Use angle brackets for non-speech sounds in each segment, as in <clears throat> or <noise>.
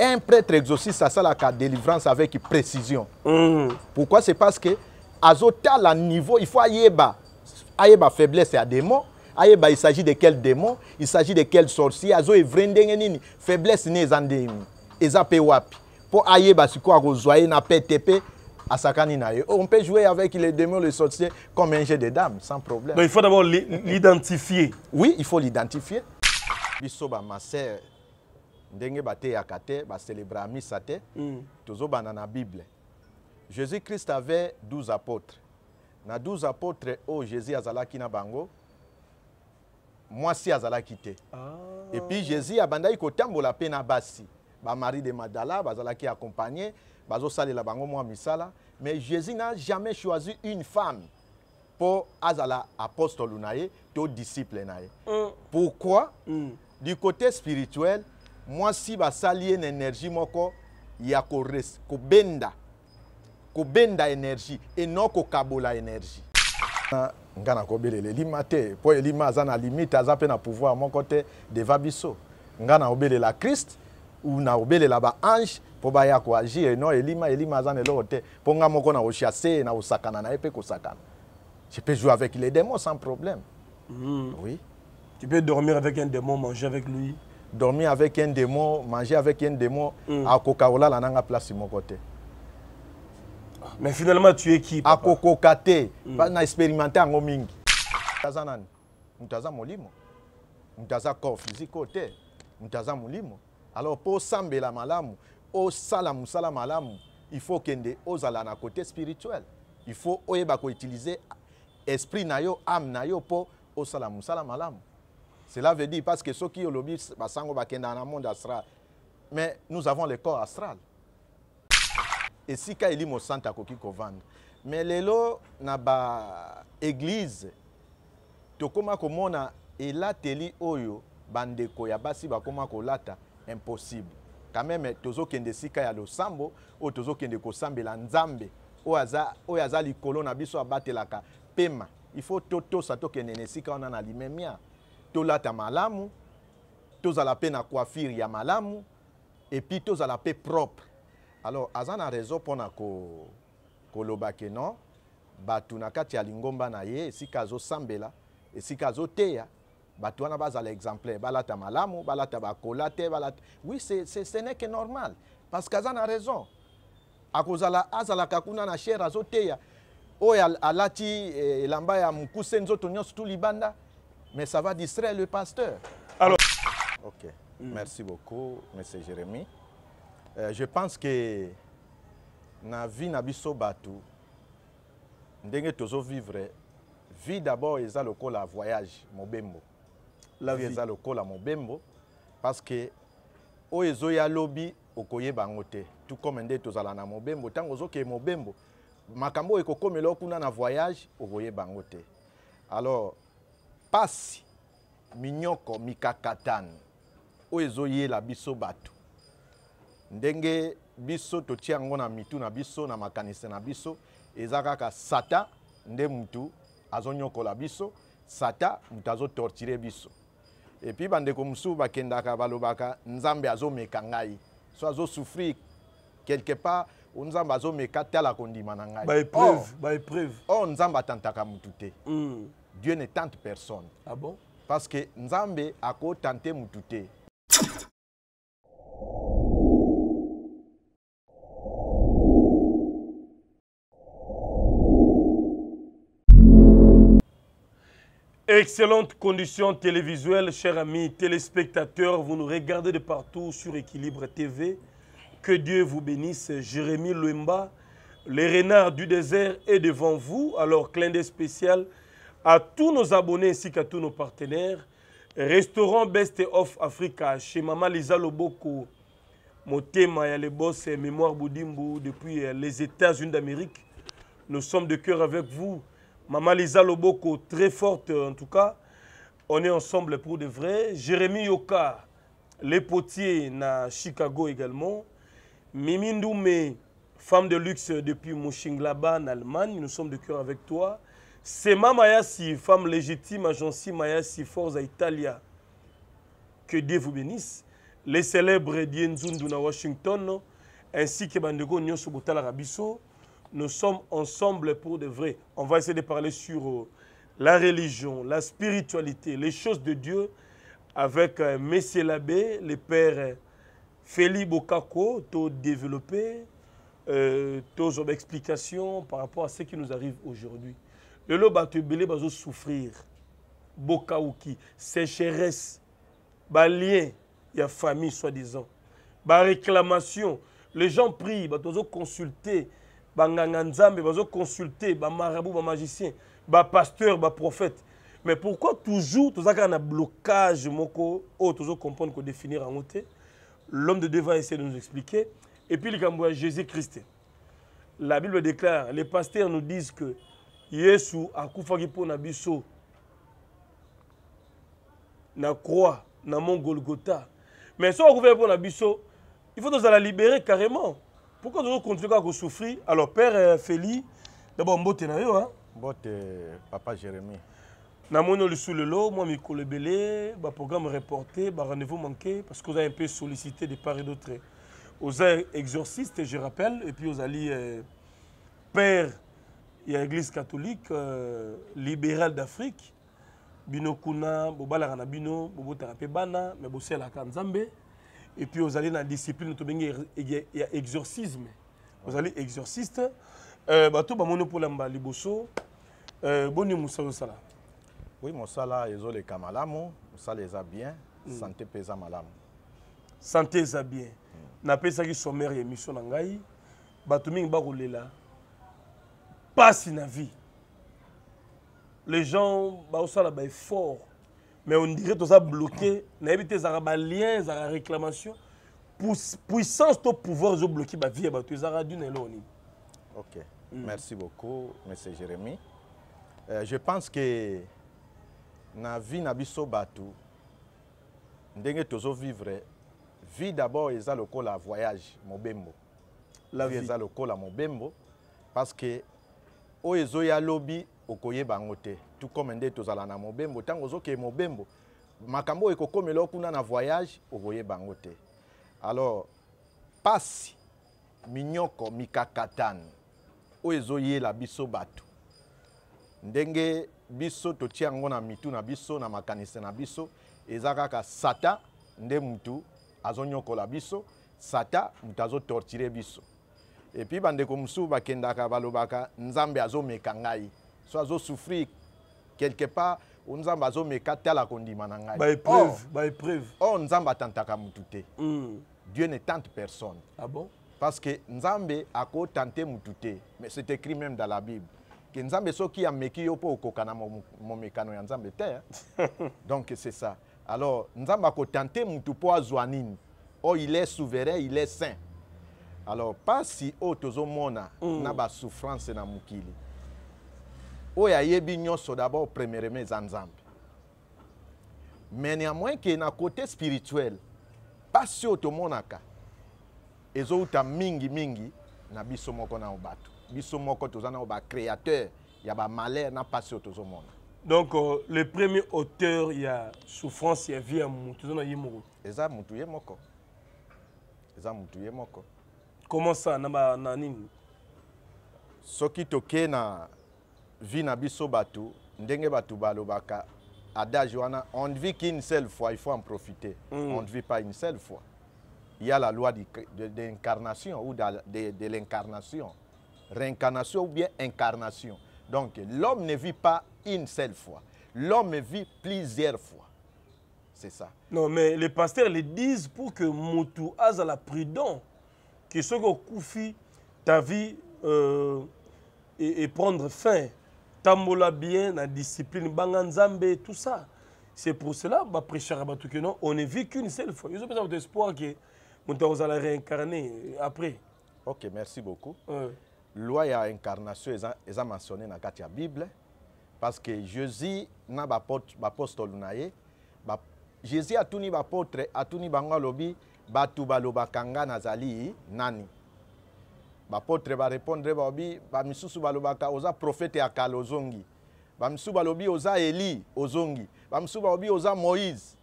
un prêtre exorcise la délivrance avec précision mm. pourquoi c'est parce que la niveau il faut ayeba ayeba faiblesse à démon ayeba il s'agit de quel démon il s'agit de quel sorcier azo evre faiblesse ne eza nde nini pour mpe wapi Pour ayeba na PTP oh, on peut jouer avec les démons les sorciers comme un jeu de dames sans problème Mais il faut d'abord l'identifier oui il faut l'identifier ma sœur, ndenge bateyaka te bacelebra misa misate mm. bana na bible jésus christ avait 12 apôtres na 12 apôtres oh jésus azalaki na bango mwasi azalaki te ah. puis jésus abandaki kotambola mpe na basi Marie de madala bazalaki salé la bango moi misala mais jésus n'a jamais choisi une femme pour azala apostole to disciple naye mm. pourquoi mm. du côté spirituel mwasi basali ye na energie moko ya kobenda kobenda energie eno kokabola energie ah, nga na kobelela elima te mpo elima aza na limite aza mpe na pouvoir moko te deva biso nga na kobelela kriste ou na kobelela baange mpo baya koagir eno elima elima aza na eloko te mpo nga moko na kochasse na kosakana na ye mpe kosakana je peux jouer avec les démons sans problème mm. oui tu peux dormir avec un démon manger avec lui dormir avec un démon manger avec un démon mm. akoka olala na nga place moko te ah, mais finalement tu es qui akokoka te mm. na expérimente yango mingi aza nani moto aza molimo moto aza corps physique oyo te moto aza molimo alors mpo osambela malamu osala mosala malamu il faut okende ozala na côté spirituel il faut oyeba koutilize esprit na yo ame na yo mpo osala mosala malamu Cela veut dire parce que ceux qui ont lobby basango bakenda dans le monde astral. Mais nous avons le corps astral. Et si Kaili Mosanta koki vendre. Mais lelo na ba église tokoma komona elateli oyo bandeko ya basi bakoma kolata impossible. Quand même tozokende sika ya losambo oyo tozokende kosambela Nzambe oyo aza oyo aza likolo na biso abatelaka pema. Il faut totosa tokende na esika wana na limemia. tolata malamu tozala mpe na coiffure ya malamu epuis tozala mpe propre alors aza na raison mpona koloba ko ke non bato na kati ya lingomba na ye esika azosambela esika azoteya bato wana bazala exemplaire balata malamu balata bakola te balata oui ce n'est que normal parce que aza na raison akozala azalaka kuna na shere azoteya oyo alati eh, elamba eh, ya mokuse nzoto nyonso tu libanda mais ça va distraire le pasteur. Alors. Ok. Merci beaucoup, M. Jérémy. Euh, je pense que na vie na biso bato ndenge vivre. vie d'abord eza lokola voyage mobembo la vie eza lokola mobembo parce que oyo ezoya lobi okoye yango te tout comme nde tozala na mobembo ntango mobembo makambo oyo ekokomela okuna na voyage okoyeba yango te alors mpasi minyoko mikakatano oyo ezoyela biso bato ndenge biso totia yango na mitu na biso na makanisi na biso eza kaka sata nde mutu azonyokola biso sata mutu azotortire biso epuis bandeko mosusu bakendaka balobaka nzambe azomeka ngai so azosouffrir quelque part nzambe azomeka tala kondima na ngai or nzambe atantaka mutu te mm. Dieu ne tente personne. Ah bon Parce que Nzambe a tenté Moutouté. Excellente condition télévisuelle, chers amis téléspectateurs. Vous nous regardez de partout sur Équilibre TV. Que Dieu vous bénisse. Jérémy Louemba, les renards du désert est devant vous. Alors, clin d'œil spécial à tous nos abonnés ainsi qu'à tous nos partenaires. Restaurant Best of Africa chez Mama Lisa Loboko, Motema et boss et Mémoire Boudimbo depuis euh, les États-Unis d'Amérique. Nous sommes de cœur avec vous. Mama Lisa Loboko, très forte euh, en tout cas. On est ensemble pour de vrai. Jérémy Yoka, les potiers na Chicago également. Mimi femme de luxe depuis Mushinglaba en Allemagne. Nous sommes de cœur avec toi. Sema Mayasi, femme légitime, agency Mayasi à Italia. Que Dieu vous bénisse. Les célèbres Dienzundu na Washington, ainsi que Bandego Nyonso Rabiso, nous sommes ensemble pour de vrai. On va essayer de parler sur euh, la religion, la spiritualité, les choses de Dieu avec euh, M. l'abbé, le père euh, Félix Bokako, tout développé, euh, tout explications par rapport à ce qui nous arrive aujourd'hui lelo bato bazo souffrir. bokauki sécheresse balien ya famille soi-disant réclamation, les gens prient consulter. bazoconsulte banganga nzambe magicien, ba pasteur, ba prophète. mais pourquoi toujours toza kaka un blocage moko oyo tozocomprendre kodéfinir en te l'homme de devant va essayer de nous expliquer et puis le ya jésus christ la bible déclare les pasteurs nous disent que yesu akufaki na biso na croix na mont golgotha mais soki akufaki na biso il faut nous la libérer carrément pourquoi nous continuons à souffrir alors père euh, féli d'abord mbote na yo hein. mbote papa le sous jérémi le olusu lelo le mikolo ebele programme reporté rendez vous manqué parce que avez un peu sollicité des Paris d'autres. Vous oza exorciste je rappelle et puis ozali euh, père ya église catholique euh, libérale d'afrique bino kuna bobalaka na bino bobotaka mpe bana me bosalaka nzambe et puis ozali na discipline tobengi ya exorcisme ozali exorciste euh, bato bamoni mpolamba liboso euh, boni mosala ozosala oui mosala ezoleka malamu mosala eza bien mm. santé mpe eza malamu santé eza bien mm. napesaki sommaire ya émission na ngai bato mingi bakolela passe na vie les gens baosala baeffort mais on dirait ça bloqué nayebi te ezalaka balien la réclamation puissance to pouvoir ezobloke bavie ya bato ezalaka dune eloko nini ok mm. merci beaucoup monsieur Jérémy. Euh, je pense que na vie na biso bato ndenge tozovivre vie d'abord eza la voyage mobembo la vie eza mon mobembo parce que oyo ezoya lobi okoyeba yango te tout comme nde tozala na mobembo ntango ozokee mobembo makambo oyo ekokomela o kuna na voyage okoyeba yango te alors pasi minyoko mikakatano oyo ezoyela biso bato ndenge biso totia yango na mitu na biso na makanisi na biso eza kaka sata nde mutu azonyokola biso sata mutu azotortire biso epuis bandeko mosusu bakendaka balobaka nzambe azomeka ngai so azosouffrir quelque part nzambe azomeka tala kondima na ngai or nzambe atantaka motu te mm. dieu ne tente personne ah bon? parce que nzambe akotante motu te mais c'est écrit même dans la bible ke nzambe soki ameki yo mpo okoka na momekano ya nzambe te <laughs> donc c'est ça alors nzambe akotante motu mpo azwa nini or il est souverain il est saint alors pasi oyo tozomona mm. na basouffrance na mokili oyo ayebi nyonso d'abord premièrement eza nzambe mais néanmoins ke na côté spirituel pasi oyo tomonaka ezowuta mingimingi na biso moko na bato biso moko toza na bacréateur ya bamalheur na pasi oyo tozomona donc euh, le premier auteur ya souffrance ya vie ya motu eza na ye moko eza motu ye moko eza motu ye moko comment ça na, na nini qui na vie na biso ndenge balobaka adage wana on ne vit qu'une seule fois il faut en profiter mm. on ne vit pas une seule fois il y a la loi d'incarnation ou de, l'incarnation réincarnation ou bien incarnation donc l'homme ne vit pas une seule fois l'homme vit plusieurs fois c'est ça non mais les pasteurs le disent pour que motu la prudent que soki que ta vie euh, prendre fin tambola bien la discipline banga nzambe tout ça c'est pour cela ma bato que non on est vit qu'une seule fois Ils ont besoin d'espoir que nous allons réincarner euh, après ok merci beaucoup loi à incarnation ils ont mentionné dans la bible parce que jésus na bapostole na ye ba, jésus atuni apôtre, atuni bango alobi bato balobaka nga nazali nani bapotre barépondre balobi bamisusu balobaka oza profete ya kala ozongi bamisusu balobi oza eli ozongi bamisusu balobi oza moïse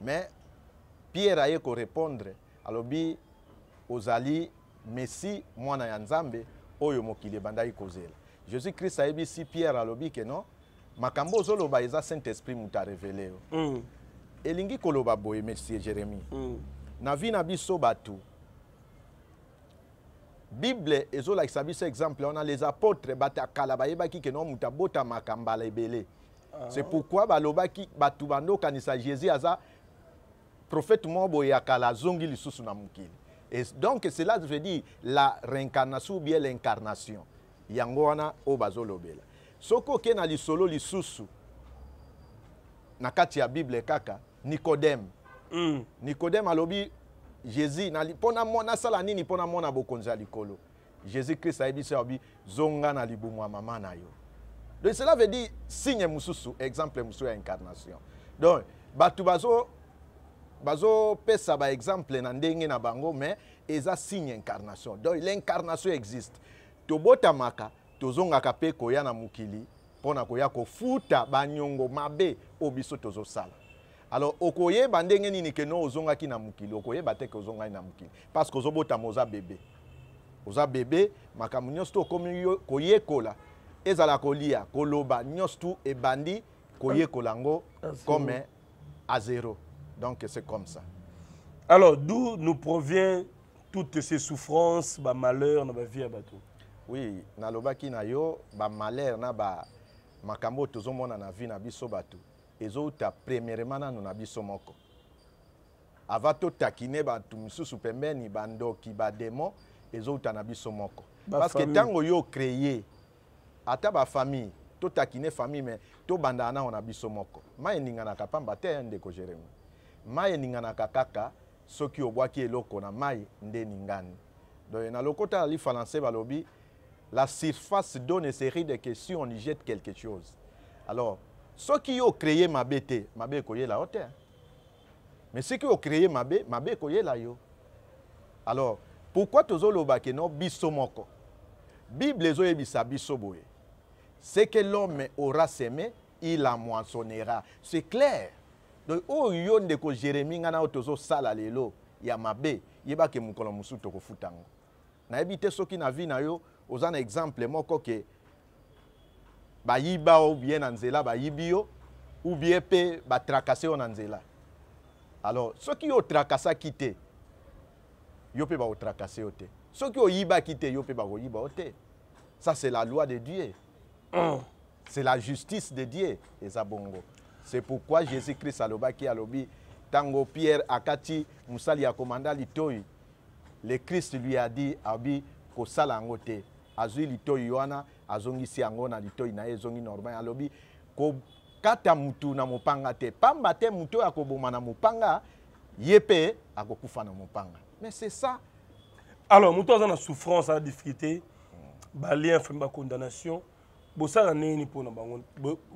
me pierre aye korépondre alobi ozali mesi mwana ya nzambe oyo mokili ebandaki kozela jésus krist ayebisi pierre alobi ke non makambo ozoloba eza saint esprit moto arevele yo mm. elingi koloba boye monsieur jérémi mm. na vie na biso bato bible ezolakisa biso exemple wana les apôtres bato ya kala bayebaki ke no moto abotamaka mbala ebele ah. c'est pourquoi balobaki bato bandokanisa jésus aza prophète moko boye ya kala azongi lisusu na mokili Et donc cela veut dire la réincarnation ou bien l'incarnation yango wana oyo bazolobela soki oke na lisolo lisusu na kati ya bible kaka nicodème Mm. nikodeme alobi jésus nasala nini mpo namona bokonzi ya likolo jésus christ ayebi biso alobi zonga na libumu ya mama na yo donc cela veut dire signe mosusu exemple mosusu ya incarnation donc bato bazo bazopesa baexemple na ndenge na bango mais eza signe incarnation donc l'incarnation existe tobotamaka tozongaka mpe koya na mokili mpo na koya kofuta baniongo mabe oyo biso tozosala alors okoyeba ndenge nini keno ki na mokili okoyeba te ke ozonga na mokili parce que ozobotama moza bebe oza bebe makambo nyonso to okomi koyekola ezala kolia koloba nyonso tu ebandi koyekola kolango, comme à zéro donc c'est comme ça alors d'où nous provient toutes ces souffrances malheur, na bavie ya bato oui nalobaki na yo malheur, na bamakambo oyo mona na vie na biso bato ezouta premièrement nanu na biso moko ava totakine bato misusu pembeni bandoki bademo ezouta na biso moko ba parceke ntango yo créye ata bafamille totakine famille me tobandaka nango na biso moko mai eninganaka pamba te ndeko jérémi mai eninganaka kaka soki obwaki eloko na mai nde eningani donc na lokota ali français balobi la surface donne série de questions on y jette quelque chose alors soki yo créer mabe te mabe ekoyela yo te mais soki ocréer mabe mabe ekoyela yo alors pourquoi tozoloba keno biso moko bible ezoyebisa biso boye ce que l'homme aura semé il amoisonnera c'est clair donc oyo yo ndeko jérémi ngai na oyo tozosala lelo ya mabe yebake mokolo mosusu tokofuta yango nayebi te soki na vi na yo oza na exemple moko ke bayiba ou bien na nzela bayibi yo ou bien pe batrakase tracasser na nzela alors soki yo pe te yo mpe baotrakase yo qui soki oyibaki quitté yo mpe bakoyiba yo te ça c'est la loi de dieu mm. c'est la justice de dieu Ezabongo. c'est pourquoi jésus christ a lobi Tango pierre akati Musali ya komanda litoi le christ lui a dit abi ko sala ngote azwi litoi wana azongisi yango na litoi na ye ezongi normal alobi kokata mutu na mopanga te pamba te mutu oyo akoboma na mopanga ye mpe akokufa na mopanga mais c'est ça alors moto aza na souffrance aza difficulté mm. balien fami bacondamnation bosala ndeni mpona bango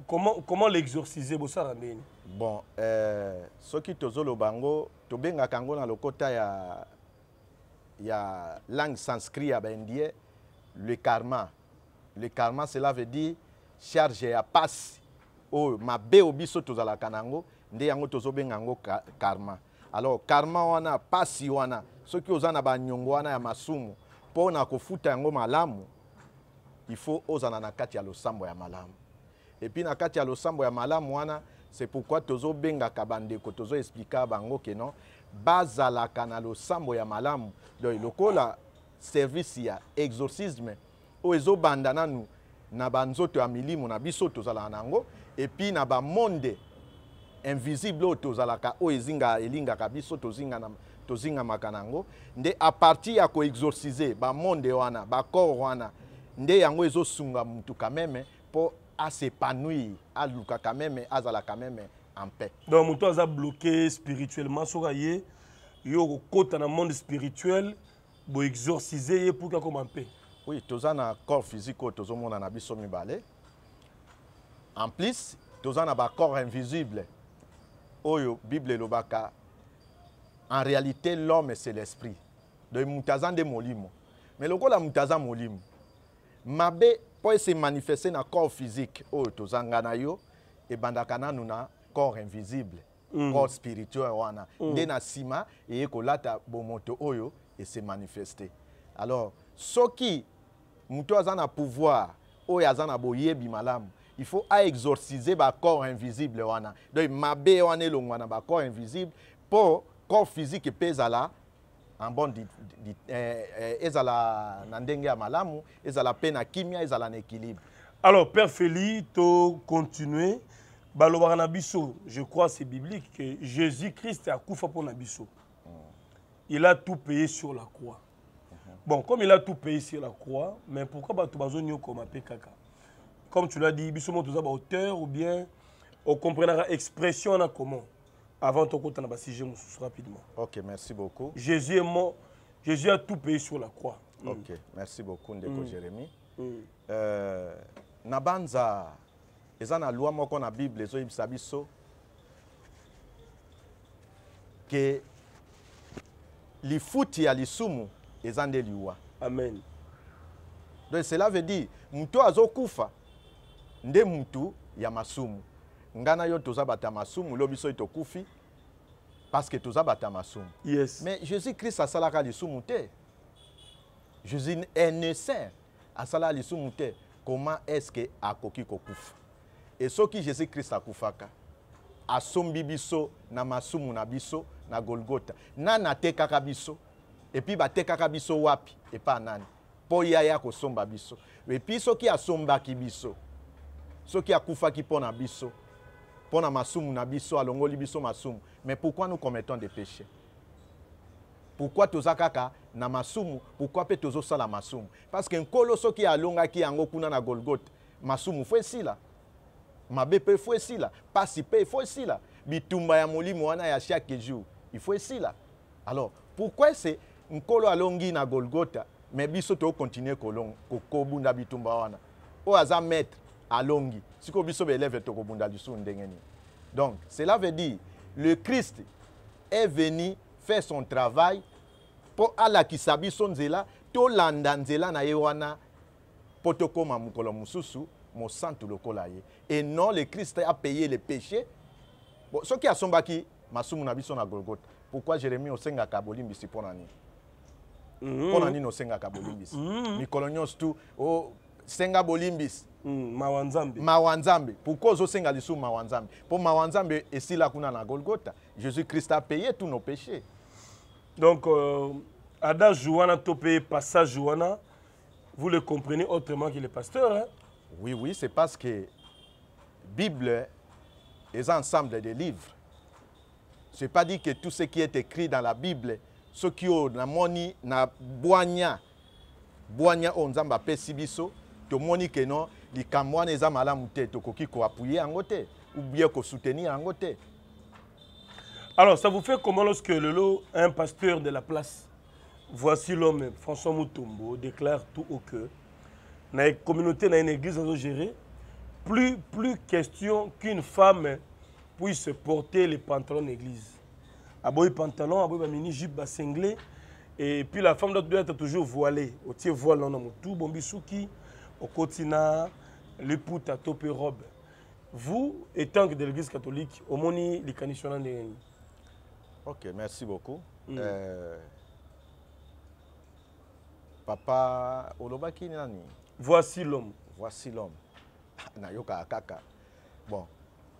comment, comment l'exorciser bosala ndeni bon euh, soki tozoloba yango tobengaka yango na lokota ya ya langue sanskrit ya baindien le karma le karma cela veut dire charge ya pasi oyo oh, mabe o biso tozalaka na yango nde yango tozobenga yango karma alors karma wana pasi wana soki oza na banyongo wana ya masumu mpo na kofuta yango malamu ifaut ozala na kati ya losambo ya malamu epuis na kati ya losambo ya malamu wana c'est pourquoi tozobengaka bandeko tozoexplika bango kenon bazalaka na losambo ya malamu donc lokola service ya exorcisme oyo ezobanda nanu na banzoto ya milimo na biso tozalaka na yango epuis na bamonde invisible oyo tozalaka oyo ezinga elingaka biso tozinganama tozingamaka na yango nde apartir ya koexorcise bamonde wana bacor wana nde yango ezosunga mutu quand meme mpo asepanouir aluka quand meme azala quand meme en paix donc moto aza bloqué spirituellement soki aye yo kokota na monde spirituel boexorcise ye mpuki akoma mpe oui toza na corps physique oyo tozomona na biso mibale en plus toza na corps invisible oyo bible elobaka en réalité l'homme c'est l'esprit de moto de Molim. Mais le corps moto aza Molim, mabe se manifester na corps physique oyo tozanga na yo ebandaka nanu na corps invisible mm. corps spirituel wana mm. nde na nsima eye kolata bomoto oyo manifester alors soki moto azana na pouvoir O yazana na boyebi malam. il faut exorciser ba corps invisible wana donc mabe wana elongwa na corps invisible pour corps physique mpe ezala en bon ezala eh, eh, na ndenge malamu ezala peine na kimia ezala n'équilibre. équilibre alors père Félix, to continuer. na biso je crois c'est biblique que jésus christ a mpo na biso mm. il a tout payé sur la croix Bon, comme il a tout payé sur la croix, mais pourquoi bah, tu vas comme Pekaka Comme tu l'as dit, bisoumo tu as auteur ou bien on comprendra expression en comment avant ton côté dans sujet rapidement. OK, merci beaucoup. Jésus est mort, Jésus a tout payé sur la croix. Mm. OK, mm. merci beaucoup Ndeko mm. Jérémy. Mm. Euh, nabanza eza la loi moko na bible ezoyebisa biso ke lifuti ya lisumu eza nde liwa amen donc cela veut dire moto azokufa nde motu ya masumu ngai na yo toza bato ya masumu lobi soki tokufi parce que toza bato ya masumu yes. mais jésus christ asalaka lisumu te jésus innocent asalaka lisumu te comment est ce que akoki kokufa e soki jésus christ akufaka asombi biso na masumu na biso na golgota nani atekaka biso epuis batekaka biso wapi epa nani mpo ye aya kosomba biso epuis soki asombaki biso soki akufaki mpo na biso mpo na masumu na biso alongoli biso masumu mais pourquoi nous commettons des péchés pourquoi toza kaka na masumu pourquoi mpe tozosala masumu parce que nkolo soki alongaki yango kuna na golgota masumu fo esila mabe mpe fo esila pasi mpe efo esila bitumba ya molimo wana ya chaque jour ifo esila alors pourquoi c'est nkolo alongi na golgota me biso tokontinue kobunda bitumba wana oyo aza maître alongi sikoyo biso baeleve tokobunda lisusu ndenge nini donc cela veut dire le christ est venu faire son travail mpo alakisa biso nzela tolanda nzela na ye wana mpo tokóma mokolo mosusu mosantu lokola ye e non le christ apaye le péché bon, soki asombaki masumu na biso na golgota pourquoi jérémie osengaka bolimbisi mpo na nini Mhm. mpo na nini osengaka bolimbisi mhm. Mhm. mikolo nyonso tu osenga senga mawa nzambe mawa nzambe senga ozosenga lisusu mawa nzambe mpo esila kuna na golgota jésus christ a payé tous nos péchés donc euh, adage wana passage vous le comprenez autrement que le pasteur hein? oui oui c'est parce que bible est ensemble des livres c'est pas dit que tout ce qui est écrit dans la bible soki namoni na boanya boanya on zamba apesi biso tomoni ke non les wana la malamu te tokoki à yango te ou bien soutenir yango côté. alors ça vous fait comment lorsque le lelo un pasteur de la place voici l'homme françois moutombo déclare tout au que na communauté na une église azogérer plus, plus question qu'une femme puisse porter les pantalons d'église aboyi pantalon aboyi mini jupe cinglé. et puis la femme doit être toujours voilée au tiers voile wana tout bombi au cotina, le liputa à topé robe vous étant que de l'église catholique omoni les wana de. ok merci beaucoup mm. euh, papa olobaki nani voici l'homme voici l'homme <laughs> yoka akaka. bon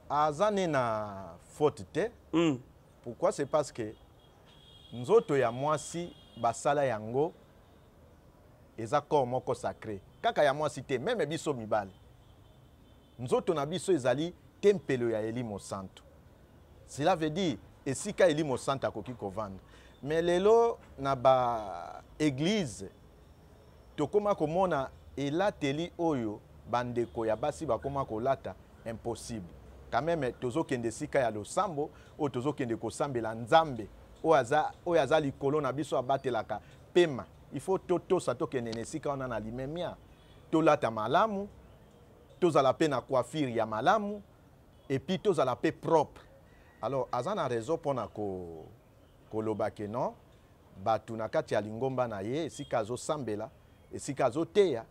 aza na faute mm. pourquoi c'est parce que nzoto ya mwasi basala yango eza corps moko sacré kaka ya mwasi te meme biso mibale nzoto na biso ezali tempelo ya elimo santo cela veut dire esika elimo santo akoki kovanda mais lelo na baeglize tokóma komona elateli oyo bandeko ya basi bakóma kolata impossible quand même tozokende esika ya losambo oyo tozokende kosambela nzambe oyo aza likolo na biso abatelaka pema il faut totosa tokende na esika wana na limemia tolata malamu tozala mpe na coiffure ya malamu epuis tozala mpe propre alors aza na réseau mpona koloba ko ke non bato na kati ya lingomba na ye esika azosambela esika azoteya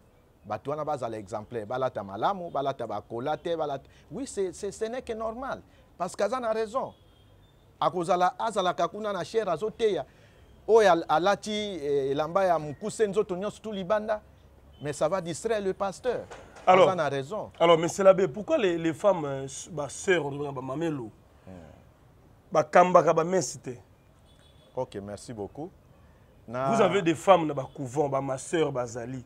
bato wana bazala exemplaire balata malamu balata bakola te balata oui c'est ce n'est que normal parce que a na raison akozala azala kakuna na zote azoteya Oya alati eh, elamba ya mokuse nzoto nyonso tu libanda mais ça va distraire le pasteur alors, aza a raison alors monsieur labe pourquoi les, les femmes euh, basœur ondobaka bamamelo eh. bakambaka bamesi te ok merci beaucoup na... vous avez des femmes na ma sœur bazali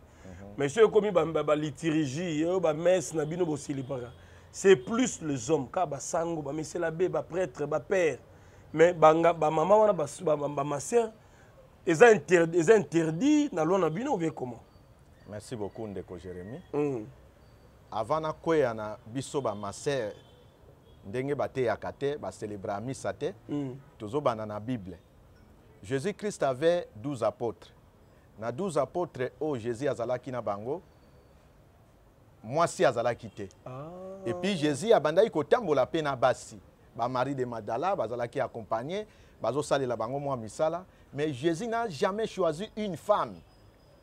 mais ceux qui ont liturgie, eh, oh, messe, c'est plus les hommes, car ba sango, ba meselabe, ba prêtre, ba père, mais ba maman, ba ba ma sœur, ils ont interdit na loi na bino bien comment. Merci beaucoup Ndeko Jérémy. Mm. Avant na koya na biso ba ma sœur ndenge bate yakate ba célébrer missa te. Mm. Tozo bana na Bible. Jésus-Christ avait 12 apôtres na 12 apôtres oyo oh, jésus azalaki na bango si azalaki te ah. puis jésus abandaki la peine na basi Marie de madala bazalaki accompagne la bango moi misala mais jésus n'a jamais choisi une femme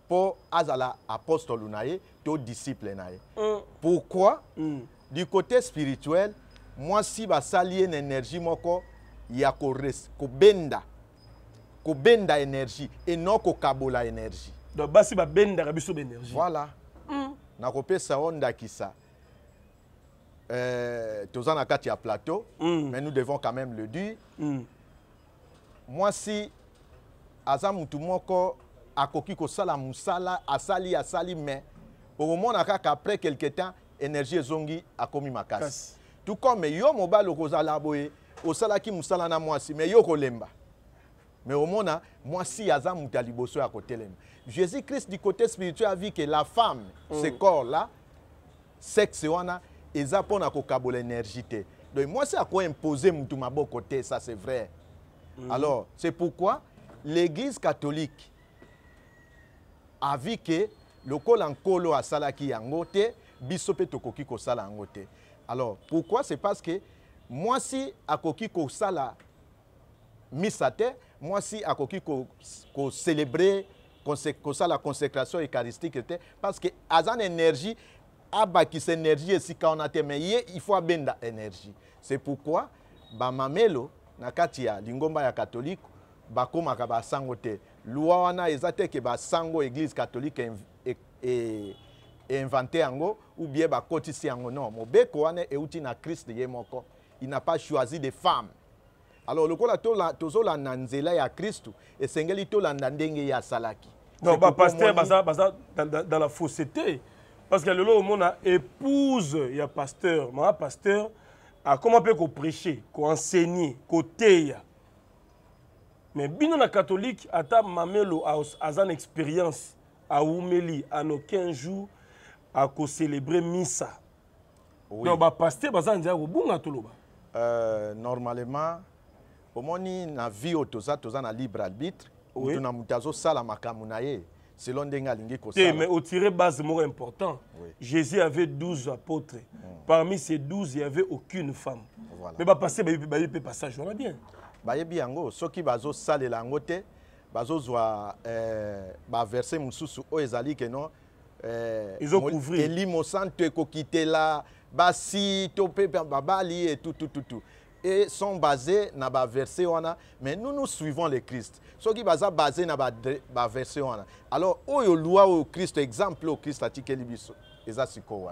pour azala apostole na to disciple na mm. pourquoi mm. du côté spirituel si basali ye une énergie moko ya kobenda ko kobenda énergie enoki kokabola énergie donc basi babendaka biso énergie. voilà mm. nakopesa yo ndakisa euh, tozana kati a plateau mm. mais nous devons quand même le dire mm. Moi si mutu moko akoki sala musala asali asali mais okomona kaka après quelque temps énergie zongi akomi makasi tout comme yo mobali okozala boye ki musala na si mais yo lemba mais au moins moi-même, omona mwasi un moto à à côté lui. jésus christ du côté spirituel a vu que la femme mm. ce corps là sexe wana eza à kokabola énergie l'énergie. donc moi-même, mon tout ma bon côté, ça c'est vrai mm-hmm. alors c'est pourquoi l'église catholique a vu que le que le lokola en asalaki yango bisopé, biso mpe tokoki ko en côté. alors pourquoi c'est parce que moi-même, mwasi qui est sa te mwasi akoki kocelebre ko kosala consécration eucharistique te parce que aza na énergie abakisa énergie esika wana te mais ye il faut abenda énergie c'est pourquoi bamamelo na kati ya lingomba ya katolike bakomaka basango te lwa wana eza te ke basango église katolike e, e, e, invente yango ou bien bakotisi yango non mobeko wana euti na kriste ye moko il n'a pas choisi de femme alors lokola tozolanda nzela ya kristu esengeli tolanda ndenge ye asalaki non bapaster baza baza dans la fausseté parce que lelo omona épouse ya paster mama paster akoma mpe koprêche koensegne koteya mais bino na catholique ata mamelo aza na expérience awumeli anoquin jour akocélébre misa oui. donc bapaster baza nzela kobunga toloba euh, normalement omoni na vie toza toza na libre arbitre oui. oto na moto azosala makambo na Selon selon ndenge alingi kosala eh, mais otire base moko important oui. jésus avait 12 apôtres mm. parmi ces 12 il y avait aucune femme voilà. mais ba bayebi mpe passage a bien bayebi yango soki bazosalela yango te bazozwa eh, baverse mosusu o ezali keno eh, elimo santo ekokitela basi to tout, tout, tout et sont basés na ba verset wana mais nous nous suivons le Christ qui baza basé na ba, ba verset wana alors oyo loi au Christ exemple au Christ atikeli biso eza siko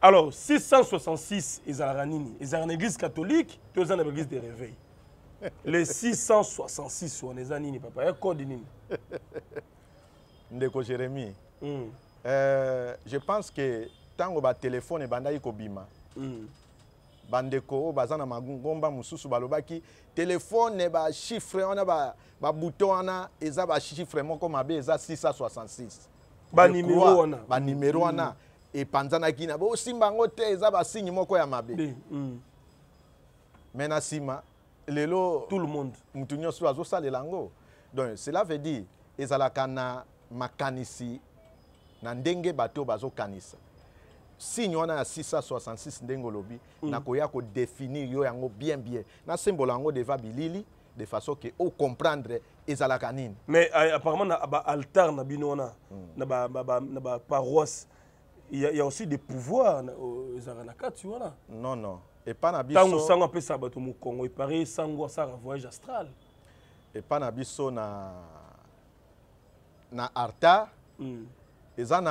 alors 666 Ils nini église catholique to eza na église de réveil <laughs> Les 666 wana eza papa ya code nini ndeko Jérémie mm. euh, je pense que tant téléphone, tango batéléphone ebandaki kobima mm. bandeko oyo baza na mangomba mosusu balobaki telefone bashifre wana babuto wana eza bashifre moko mabe eza 666 banimero wana banimero mm. wana mm. epanzanaki na bosimba yango te eza basigne moko ya mabe mm. me na nsima lelo mutu nyonso azosalela yango donc cela veut dire ezalaka na makanisi na ndenge bato bazokanisa signe on a 666 ndenge olobi mm. nakoya kodéfinir yo yango bien bien Na yango deva bilili de façon ke ocomprendre ezalaka nini mais euh, apparemment na altar na binona na mm. na ba, ba, ba, ba, a aussi des pouvoirs ezalaka euh, na vois là non non pas na bisotango sango apesa bato mokongo epare sango asala voyage astral pas na biso na na arta mm. eza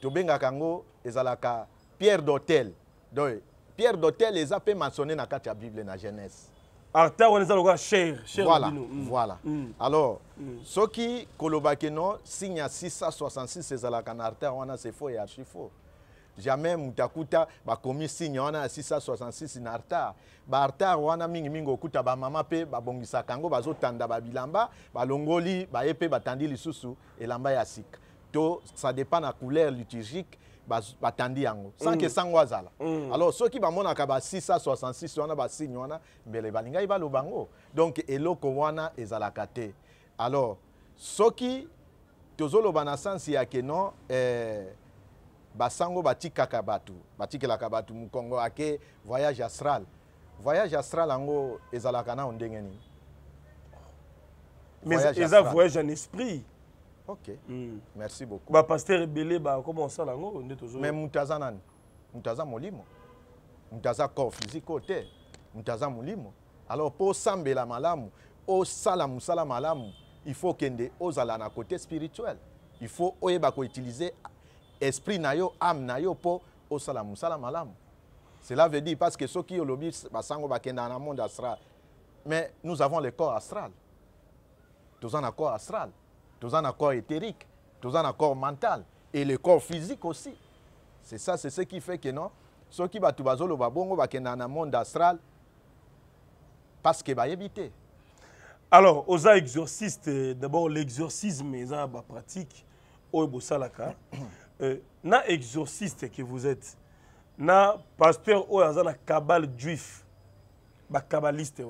tu tobengaka yango ezalaka pierre d'hôtel donc pierre d'hôtel a mpe mentionné na kati ya bible na genèse artère wana eza cher cher voilà, mm. voilà. Mm. alors mm. soki kolobakeno no signe 666 ezalaka na artère wana c'est faux et archi faux jamais moto akuta bakomi signe wana bah, bah, bah, ya 666 na Ba baartare wana mingimingi okuta ba zotanda ba bilamba ba babilamba ba baye ba batandi lisusu et ya sika to ça dépend la couleur liturgique batandi yango sans ke mm. sango azala mm. alors soki bamonaka ba 666 wana basigne wana mbele balingai baloba yango donc eloko wana ezalaka te alors soki tozoloba na sansi yake non eh, basango batikaka bato batikelaka bato mokongo ake voyage astral voyage astral yango ezalaka nao ndenge nini eza voyage en esprit ok mm. merci beaucoup Bah pasteur bakoma osala comment nde tozo mais moto aza nani moto aza molimo moto aza corps physique côté, moutaza moto aza molimo alors la osambela malamu Salam, Salam malamu il faut okende ozala na côté spirituel il faut oyeba utiliser esprit na yo ame pour au Salam malamu cela veut dire parce que soki olobi basango bakendaka na monde astral mais nous avons le corps astral tous en accord astral tous un accord éthérique, tous un accord mental et le corps physique aussi. C'est ça, c'est ce qui fait que non, Ce qui battent va être dans un monde astral parce qu'il va éviter. Alors, aux exorcistes, d'abord l'exorcisme est une pratique au bosalaka. <coughs> Euh, na exorciste que vous êtes, na pasteur ou un cabal juif, ba kabbaliste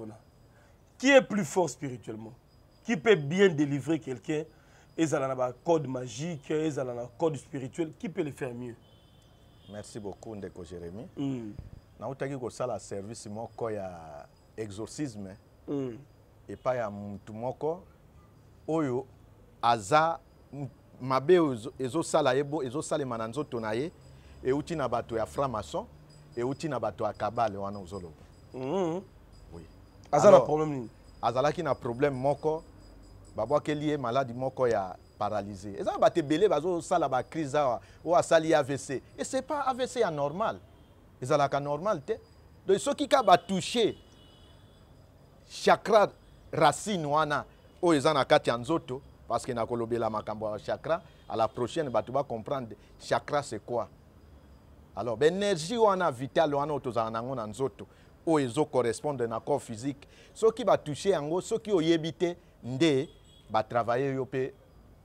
Qui est plus fort spirituellement Qui peut bien délivrer quelqu'un Ezalana na code magique ezalana code spirituel qui peut le faire mieux merci beaucoup ndeko jérémi mm. nautaki la service moko ya exorcisme mm. epai ya mutu moko oyo aza mabe Ezo ye ezosalema na nzoto mananzo ye et na bato ya franc et euti na bato kabale wana ozoloba mm. oui. aza la problème la azalaki na problème moko babwakeli ye maladi moko ya paralysé eza bato ba bazosala bakrise ou a sali avc e c'est pas avc ya normal ka normal te donc soki ka bah, toucher chakra racine wana oyo eza na kati ya parce que nakolobela makambo ya chakra à la prochaine bato comprendre chakra c'est quoi alors bah, énergie wana vitale wana oyo oh, tozala nango ou oh, nzoto oyo ezocorrespondre na corps physique soki batouche yango soki oyebi te nde travailler yope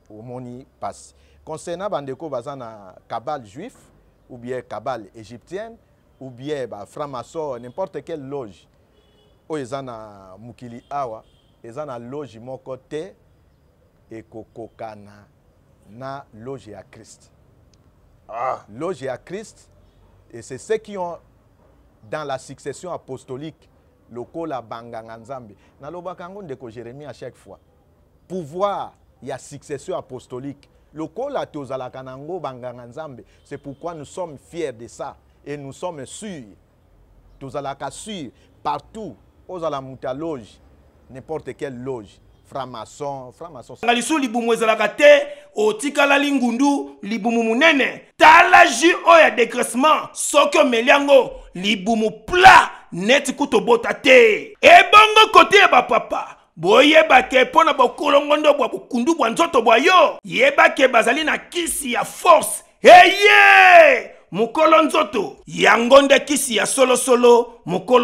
au moni passe. concernant bandeko baza kabal cabale juif ou bien cabale égyptienne ou bien franc-maçon n'importe quelle loge o eza mukili awa eza na loge moko te e kokokana na loge à christ ah. loge à christ et c'est ceux qui ont dans la succession apostolique le lokola banganga banganganzambi. Naloba yango ndeko jérémie à chaque fois pouvoir a successeur apostolique. lokola tozalaka nango banganga nzambe c'est pourquoi nous sommes fiers de ça et nous sommes sûrs tozalaka sûrs partout ozala n'importe quelle loge n'importe quelle loge framason framasonga lisusu libumu ezalaka te otikalali ngundu libumu la tala ju oyo ya décressement oya omeli yango libumu pla neti kutobota te ebongo kote ba papa boye te mpo na bokolongondo bwa bokundu bwa nzoto bwa yo yeba ke bazali na kisi ya force mokolo yangonde kisi ya solo solo,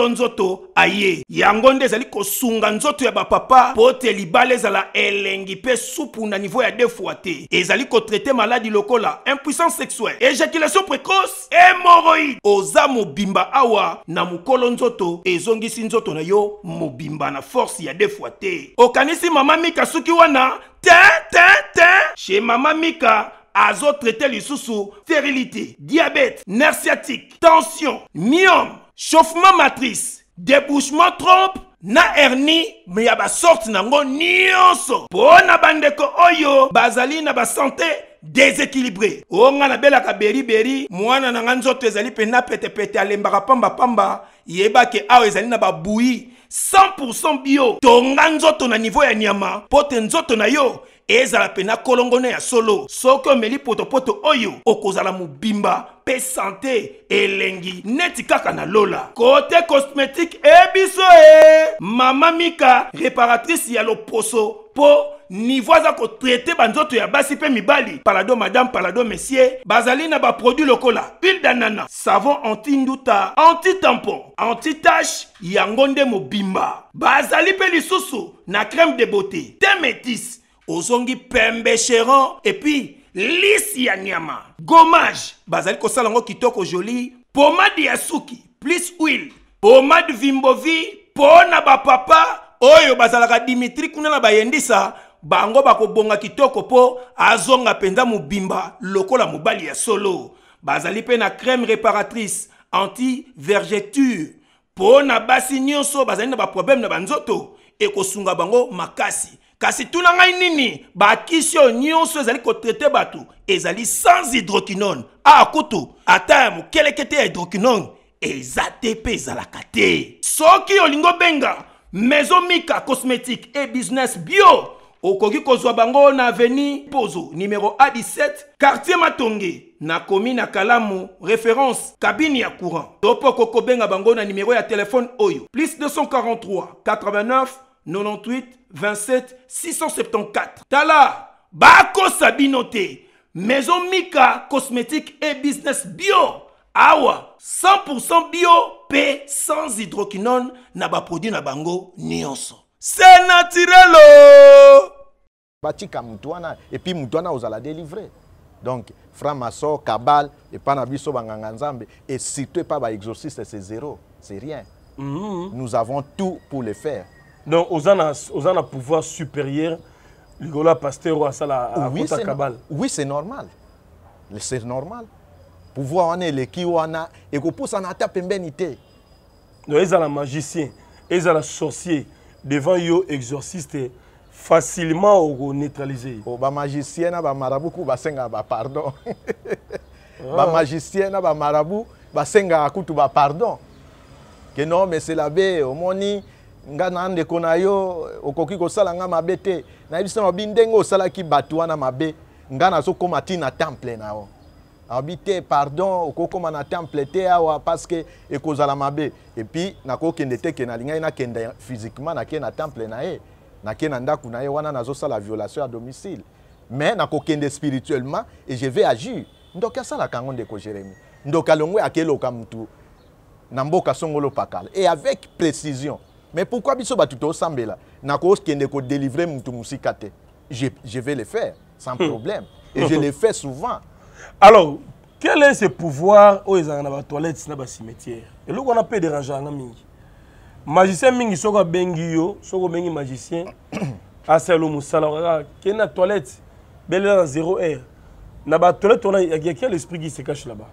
nzoto aye Yangonde zali ko sunga nzoto ya papa mpo te libala ezala elengi pe supu na niveau ya defoi te ezali kotraite maladi lokola impuissance sexuelle éjaculation précoce hémoroïde oza bimba awa na mokolo nzoto ezongisi nzoto na yo mobimba na force ya defoi te okanisi mama mika sukiwana, wana te te te chez mama mika azotraite lisusu stérilité diabète nerf tension myome chauffement matrice débouchement trompe na hernie me ya sorte nango nyonso mpo na bandeko oyo bazali na santé déséquilibré oyo ngai beri beri. mwana na à na pete pete pamba pamba yeba yebake awe ezali na boui 100% bio tonga nzoto na niveau ya nyama pote nzoto na yo ezala pena kolongone ya solo soki Meli potopoto oyo okozala mobimba mpe sante elengi neti kaka lola kote cosmétique ebiso e mama mika réparatrice ya loposo mpo nivo aza kotraite banzoto ya basi mpe mibali palado madame palado messier bazali na baproduit lokola huile danana savon anti-nduta anti-tampon anti-tache yango nde mobimba bazali mpe lisusu na crème de beauté te métise ozongi pembe et puis lisi ya nyama gommage. bazali kosala kitoko joli pomade Yasuki plus huile pomade vimbovi mpo na papa oyo bazalaka dimitri kuna na bayendisa bango bakobonga kitoko po, azonga mpenza mobimba lokola mobali ya solo bazali mpe na crème réparatrice anti vergeture mpo na basi nyonso bazali na na banzoto ekosunga bango makasi kasi tuna ngai nini bakisi oyo nyonso ezali kotraite bato ezali sans hydroquinone a kutu ata ya mokeleke ya hydroquinone eza te mpe ezalaka te soki olingo benga maison mika cosmétique et business bio okoki kozwa bango na aveni pozo numéro a17 quartier matonge na komi kalamu référence Cabine ya courant to mpo benga benga bango na nimero ya téléphone oyo plus 243 89 98 27 674 tala bako sabinote, maison mika cosmétique et business bio awa 100% bio p sans hydroquinone na produit, na bango c'est naturel! Oh! batika et puis puis mutuana wana ozala donc Framassor, Kabal, et Panabiso, Banganganzambe, et si tu et pas exorciste bah, exorciste c'est zéro c'est rien mhm. nous avons tout pour le faire donc aux na, pouvoir supérieur Ligola pasteur un pasteur à oui, oui c'est normal c'est normal pouvoir est et eleki wana vous ata pembeni est donc la magicien les sorciers. devant yo exorciste facilement ou neutralisé oh, bah na bamarabu bah, senga, Les bah, pardon. <laughs> ah. bah na bah, bah pardon que non mais la be omoni nga na ndeko na yo okoki kosala nga mabe te nayebisama obi ndenge osalaki bato wana mabe nga nazokóma ntina temple na yo alobi te pardon okokóma na temple te awa parceke ekozala mabe epuis nakokende te ke nalingaki nakende physiquement nake na temple na ye nake na ndako na ye wana nazosala violation ya domicile mais nakokende spirituellement et je vais agir ndoki asalaka yango ndeko jérémi ndoki alongwe akeloka mutu na mboka songolo pakala et avec précision Mais pourquoi biso batuto sambela là Na cause kende ko délivrer mutu musikate Je, je vais le faire sans hmm. problème et je <laughs> le fais souvent. Alors, quel est ce pouvoir où ils ont la toilette na ba cimetière Et là on a peu e dérangeant mingi. Magicien mingi soko bengi yo, soko bengi magicien. <coughs> Aselo musala ke na toilette belle dans 0 R. Na ba toilette on a quelqu'un l'esprit qui se cache là-bas.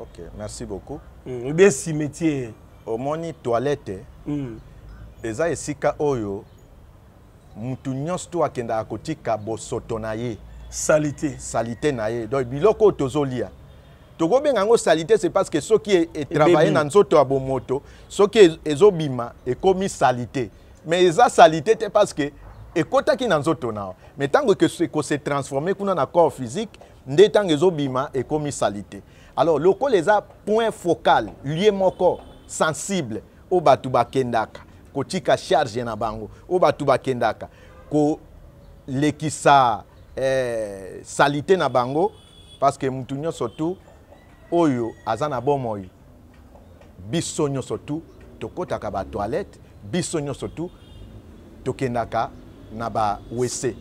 OK, merci beaucoup. Hmm, ou bien cimetière. Au moni toilette. Mm. eza esika oyo mutu nyonso to akendaka kotika bosoto na ye salite salite na ye donc biloko oyo tozolia tokobenga yango salite c'est parce que soki etravaille e, e na nzoto ya bomoto soki e, ezobima ekomi salite mais eza salite te parce que ekɔtaki na nzoto na yo mais ntango ekose transforme kuna na corps physique nde ntango ezobima ekomi salite alors lokola eza point focal lie moko sensible oyo bato bakendaka kotika charge na bango oyo bato bakendaka kolekisa eh, salite na bango parce que mutu nyonso tu oyo aza na bomoi biso nyonso tu tokɔtaka batoilette biso nyonso tu tokendaka na bawc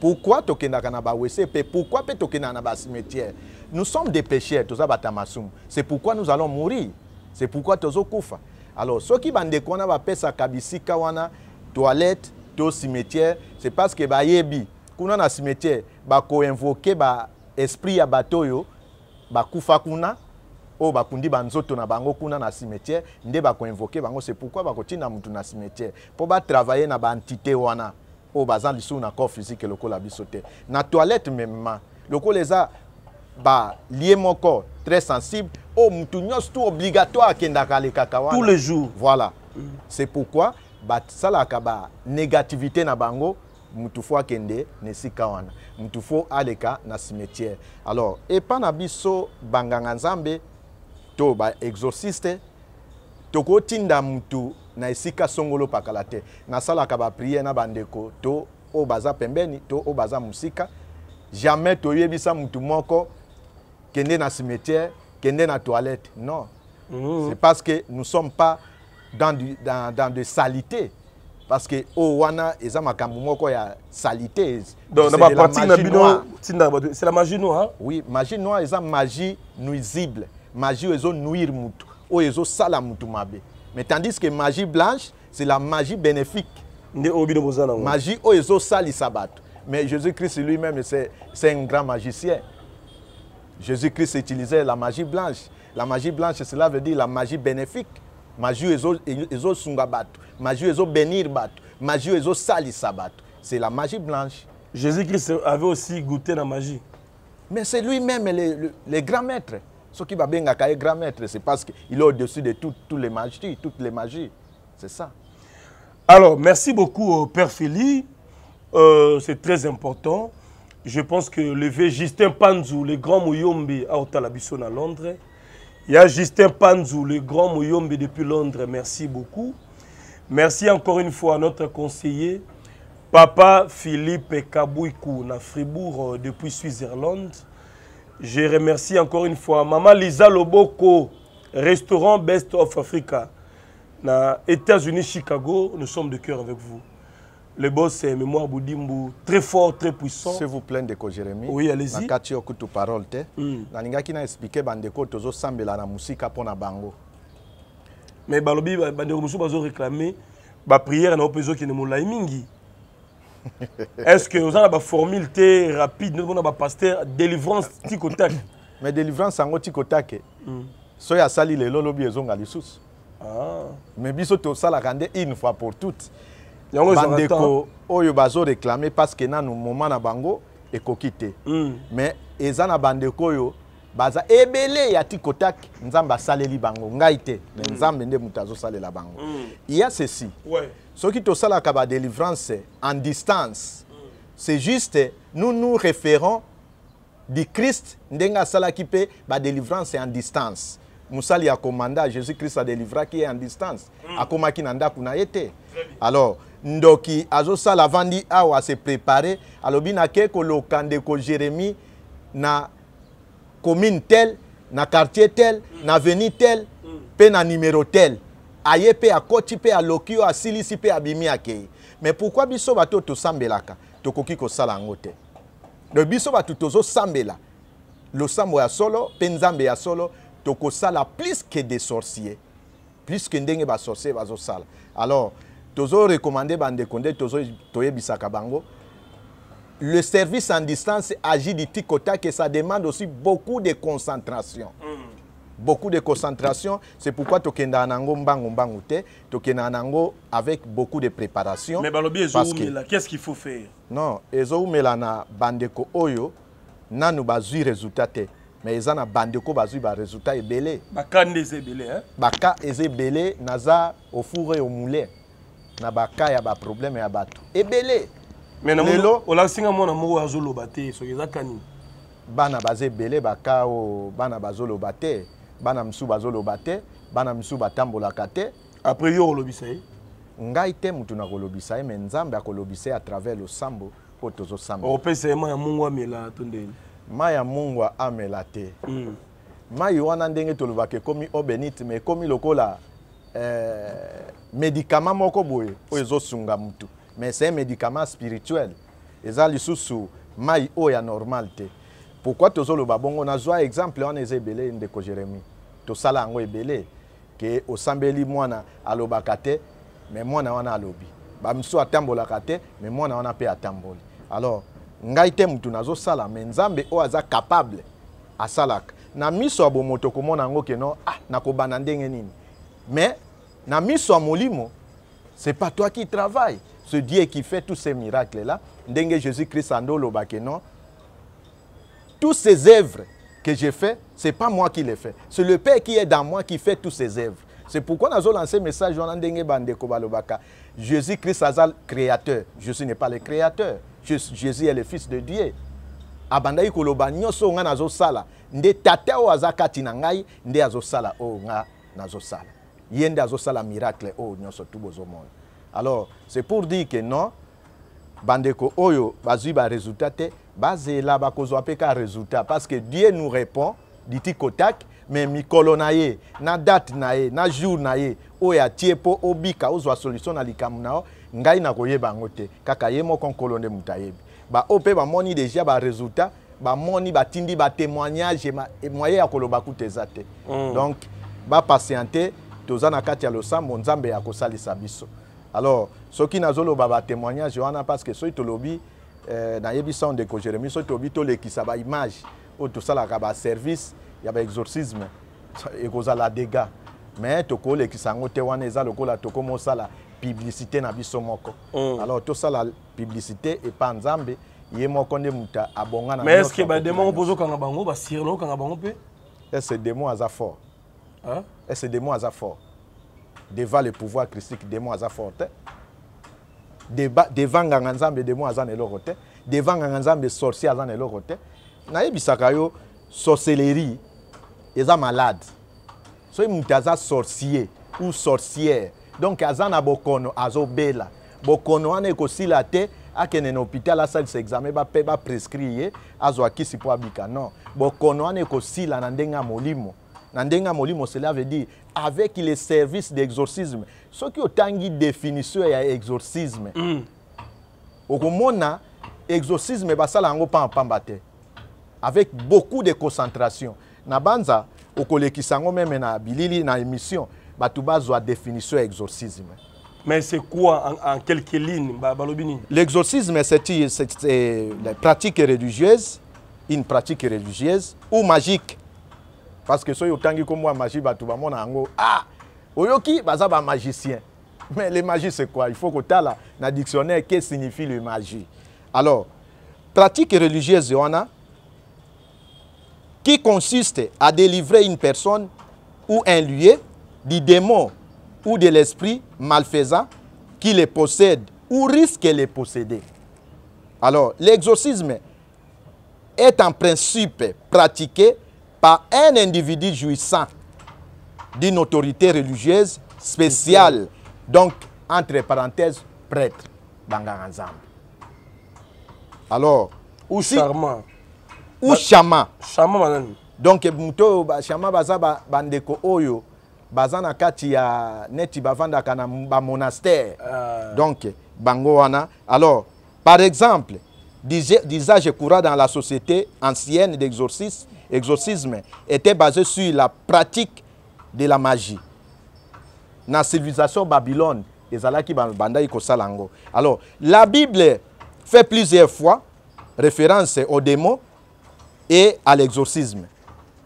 pourquoi tokendaka na bawc mpe pourquoi mpe tokendaka na bacimetière nous sommes des pécheurs toza bato ya masumu c'est pourquoi nous allons mourir c'est pourquoi tozokufa alors soki bandeko wana bapesaka bisika wana toilette to cimetière c'est parce que bayebi kuna na cimetière bakoinvoke baesprit ya bato oyo bakufa kuna oyo bakundi banzoto na bango kuna na cimetière nde bakoinvoke bango c'est pourquoi bakotinda mutu na cimetière mpo batravaille na baentité wana oyo baza lisusu na corps physique lokola biso te na toilette memema lokola eza balie moko très sensible oyo oh, mutu nyonso tout obligatoire akendaka alekaka wana tous les jours voilà mm. c'est pourquoi basalaka banégativité na bango mutu fo akende na esika wana mutu fo aleka na cimetière alors epa na biso banganga nzambe to baexorciste tokotinda mutu na esika songolo pakala te nasalaka bapriere na bandeko to oyo baza pembeni to oyo baza mosika jamais toyebisa mutu moko kende na cimetière dans la toilette. Non. Mhm. C'est parce que nous ne sommes pas dans, du, dans, dans de salité. Parce que oh wana y il y a salité. Donc c'est la magie noire. c'est la magie noire. Oui, magie noire la magie nuisible. Magie ont nuire mutu, o ezo sala mutu mabe. Mais tandis que magie blanche, c'est la magie bénéfique. Magie ils Magie o ezo sali Mais Jésus-Christ lui-même c'est un grand magicien. Jésus-Christ utilisait la magie blanche. La magie blanche, cela veut dire la magie bénéfique. Magie ezo sungabatu, magie ezo bénir bat. magie ezo salisabatu. C'est la magie blanche. Jésus-Christ avait aussi goûté la magie. Mais c'est lui-même les, les, grands maîtres. Ce qui va bien est grand maître, c'est parce qu'il est au-dessus de toutes les magies, toutes les magies. C'est ça. Alors, merci beaucoup, au euh, Père Philippe. Euh, c'est très important je pense que le V Justin Panzou, le grand Mouyombe, à Otalabisson à Londres. Il y a Justin Panzou, le grand Mouyombe depuis Londres. Merci beaucoup. Merci encore une fois à notre conseiller, Papa Philippe Kabouikou, à Fribourg, euh, depuis Suisse-Irlande. Je remercie encore une fois Maman Lisa Loboko, restaurant Best of Africa, aux États-Unis, Chicago. Nous sommes de cœur avec vous. Le boss, c'est Mémoire Boudimbo, très fort, très puissant. Si vous plaindre de Jérémy, oui, allez-y. Nakati okutu parole te. Mm. Nalingaki na expliquer bandeko tozo la na musika pona bango. Mais balobi bandeko musu bazo réclamer ba prière na opezo qui ne molai mingi. <laughs> Est-ce que nous avons une formule rapide, nous avons un pasteur délivrance tic <coughs> Mais délivrance angotikotake. tic hmm. au sali les lobby, ils ont les sous. Ah. Mais biso to ça la rende une fois pour toutes bandeko oyo que parceke nous moment na bango ekoki te hmm. mais ezana na bandeko yo, baza ebele ya tikotak nzamba saleli bango ngai mais me hmm. nzambe nde moto azosalela bango hmm. a ceci soki kaba délivrance en distance c'est juste nous nous référons du christ ki pe ba délivrance en distance musali ya komanda jésus christ qui est en distance akomaki na ndako na alors ndoki azosala avandi awa aseprepare alobi nake koloka ndeko jérémi na commune tel na quartier tel mm. na aveni tel mm. mpe na numero tel aye mpe akoti mpe aloki oyo asilisi mpe abimi akei mais pourkui biso bato oyo tosambelaka tokoki kosala yango te donc biso bato tozosambela losambo ya solo mpe nzambe ya solo tokosala plus que des sorciers plus que ndenge basorcier bazosala alors tozo recommander bandeko toyé bisaka bango le service en distance agit du tic que ça demande aussi beaucoup de concentration. Mm. Beaucoup de concentration, c'est pourquoi Tokenda nango Mbango Mbango Te, Tokenda nango avec beaucoup de préparation. Mais Balobi Ezoumela, qu'est-ce qu'il faut faire Non, Ezoumela na bandeko Oyo, nanu bazui résultat te. Mais ils ont bandeko bazui ba résultat ba Baka ezé belé hein Baka eze ebele, naza au four et au moulet. na baka ya baproblème ya bato ebele lelo olasinga mwana moko oyo azoloba te soki eza kani bana baza ebele baka oyo bana bazoloba te bana mosusu bazoloba te bana mosusu batambolaka te après yo olobisa ye ngai te mutu nakolobisa ye me nzambe akolobisa ye à travers losambo oyo tozosamba opesa ye ma ya mungwa amela tondeli mai ya mungwa amela te mm. mai wana ndenge tolobaka ekomi obenite me ekomi lokola eh, médicament moko boye oyo ezosunga mutu mais c'est un médicament spirituel eza lisusu mai oyo ya normal te pourkui tozoloba bongo nazwa exemple wana eza ebele ndeko jérémi tosala yango ebele ke osambeli mwana alobaka te me mwana wana alobi bamisu atambolaka te me mwana wana mpe atamboli alors ngai te mutu nazosala me nzambe oyo aza capable asalaka na miso ya bomoto komona yango keno ah nakobana ndenge nini mais na miso ya molimo c'est pas toi qui travaille ce dieu qui fait tous ces miracles là ndenge jésus christ Andolo Bakeno, toutes ces œuvres que j'ai fait c'est pas moi qui les fais c'est le père qui est dans moi qui fait toutes ces œuvres c'est pourquoi nazolancé message wana ndenge bandeko balobaka jésus christ Azal, créateur jésus n'est pas le créateur jésus est le fils de dieu Abandai koloba nyonso Nga ngai nazosala nde tata oyo aza kati na ngai Nga azosala oyo ngai yende sala miracle oyo oh, nyonso tu bozomona alors c'est pour dire que non bandeko oyo bazwi baresultat te bazela ba mpe ka résultat parce que dieu nous répond diti kotak mais mi kolonaye na date nae na jour nae o ya atie mpo obika ozwa solution na ngai na yo ngai nakoyeba yango kon kaka ye moko nkolo nde moni déjà baoyo mpe bamoni moni baresultat bamoni témoignage batémoignage moye ya koloba kuta eza te mm. donc toza na kati ya losambo nzambe akosalisa biso alors soki nazoloba batémoignage wana parce que soki tolobi eh, nayebisa ndeko jérémi soki tolobi tolekisa baimage oyo tosalaka baservice ya baexorcisme ekozala dégât mais tokolekisa yango te wana eza lokola tokomosala publicité na biso moko mm. alors tosala publicité epa nzambe ye moko nde moto abonga na mais estce bademo mpo ozokanga bango basirna okanga bango mpe ese demo aza fort Hein? Esse demônio devale fort. Devant pouvoir christique, demônio a forte. Devant Nganzambe, demônio a zaneloro te. Devant Nganzambe, sorcier a zaneloro te. Nayebisaka yo, sorcellerie, eza malade. Soy mutu sorcier ou sorcière. Donc aza na azobela. Bokono ane ekosila te akende na hôpital asalisa examen bape baprescrit ye prescrire kisi po abika non bokono wana ekosila molimo na ndenge molimo cela veut dire avec les services d'exorcisme soki otangi définition ya exorcisme mm. okomona exorcisme basala yango pampamba te avec beaucoup de concentration na banza okolekisa yango meme na bilili na émission bato bazwa définition ya exorcisme Mais c'est quoi en, en quelques lignes L'exorcisme, c'est une pratique religieuse, une pratique religieuse ou magique parce que soki moi magie bah, mon ango. ah oyoki baza bah, magicien. mais le magie c'est quoi il faut dans na dictionnaire que signifie le magie alors pratique religieuse a qui consiste à délivrer une personne ou un lieu du démon ou de l'esprit malfaisant qui les possède ou risque de les posséder. Alors, l'exorcisme est en principe pratiqué par un individu jouissant d'une autorité religieuse spéciale, donc entre parenthèses, prêtre, Banganga Alors, ou si, charmant. Ou chama. Chama madame. Donc muto chama baza bandeko oyo baza na kati ya neti bavanda, kana, ba monastère. Ah. Donc bango Alors, par exemple, je courant dans la société ancienne d'exorcisme exorcisme était basé sur la pratique de la magie. Dans la civilisation Babylone, alors, la Bible fait plusieurs fois référence aux démons et à l'exorcisme.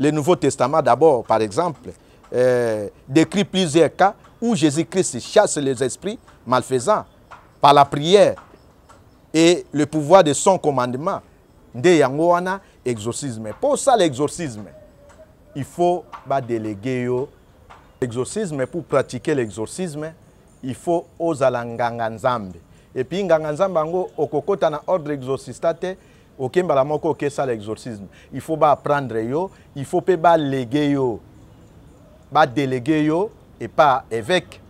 Le Nouveau Testament d'abord, par exemple, euh, décrit plusieurs cas où Jésus-Christ chasse les esprits malfaisants par la prière et le pouvoir de son commandement exorcisme. Pour ça, l'exorcisme, il faut bah, déléguer. L'exorcisme, pour pratiquer l'exorcisme, il faut aux alanganga nzambe. Et puis, nganga nzambe, ango, okokota na ordre exorcista okemba la moko ça l'exorcisme. Il faut ba apprendre yo, il faut pe ba léguer yo, ba déléguer yo, et pas évêque.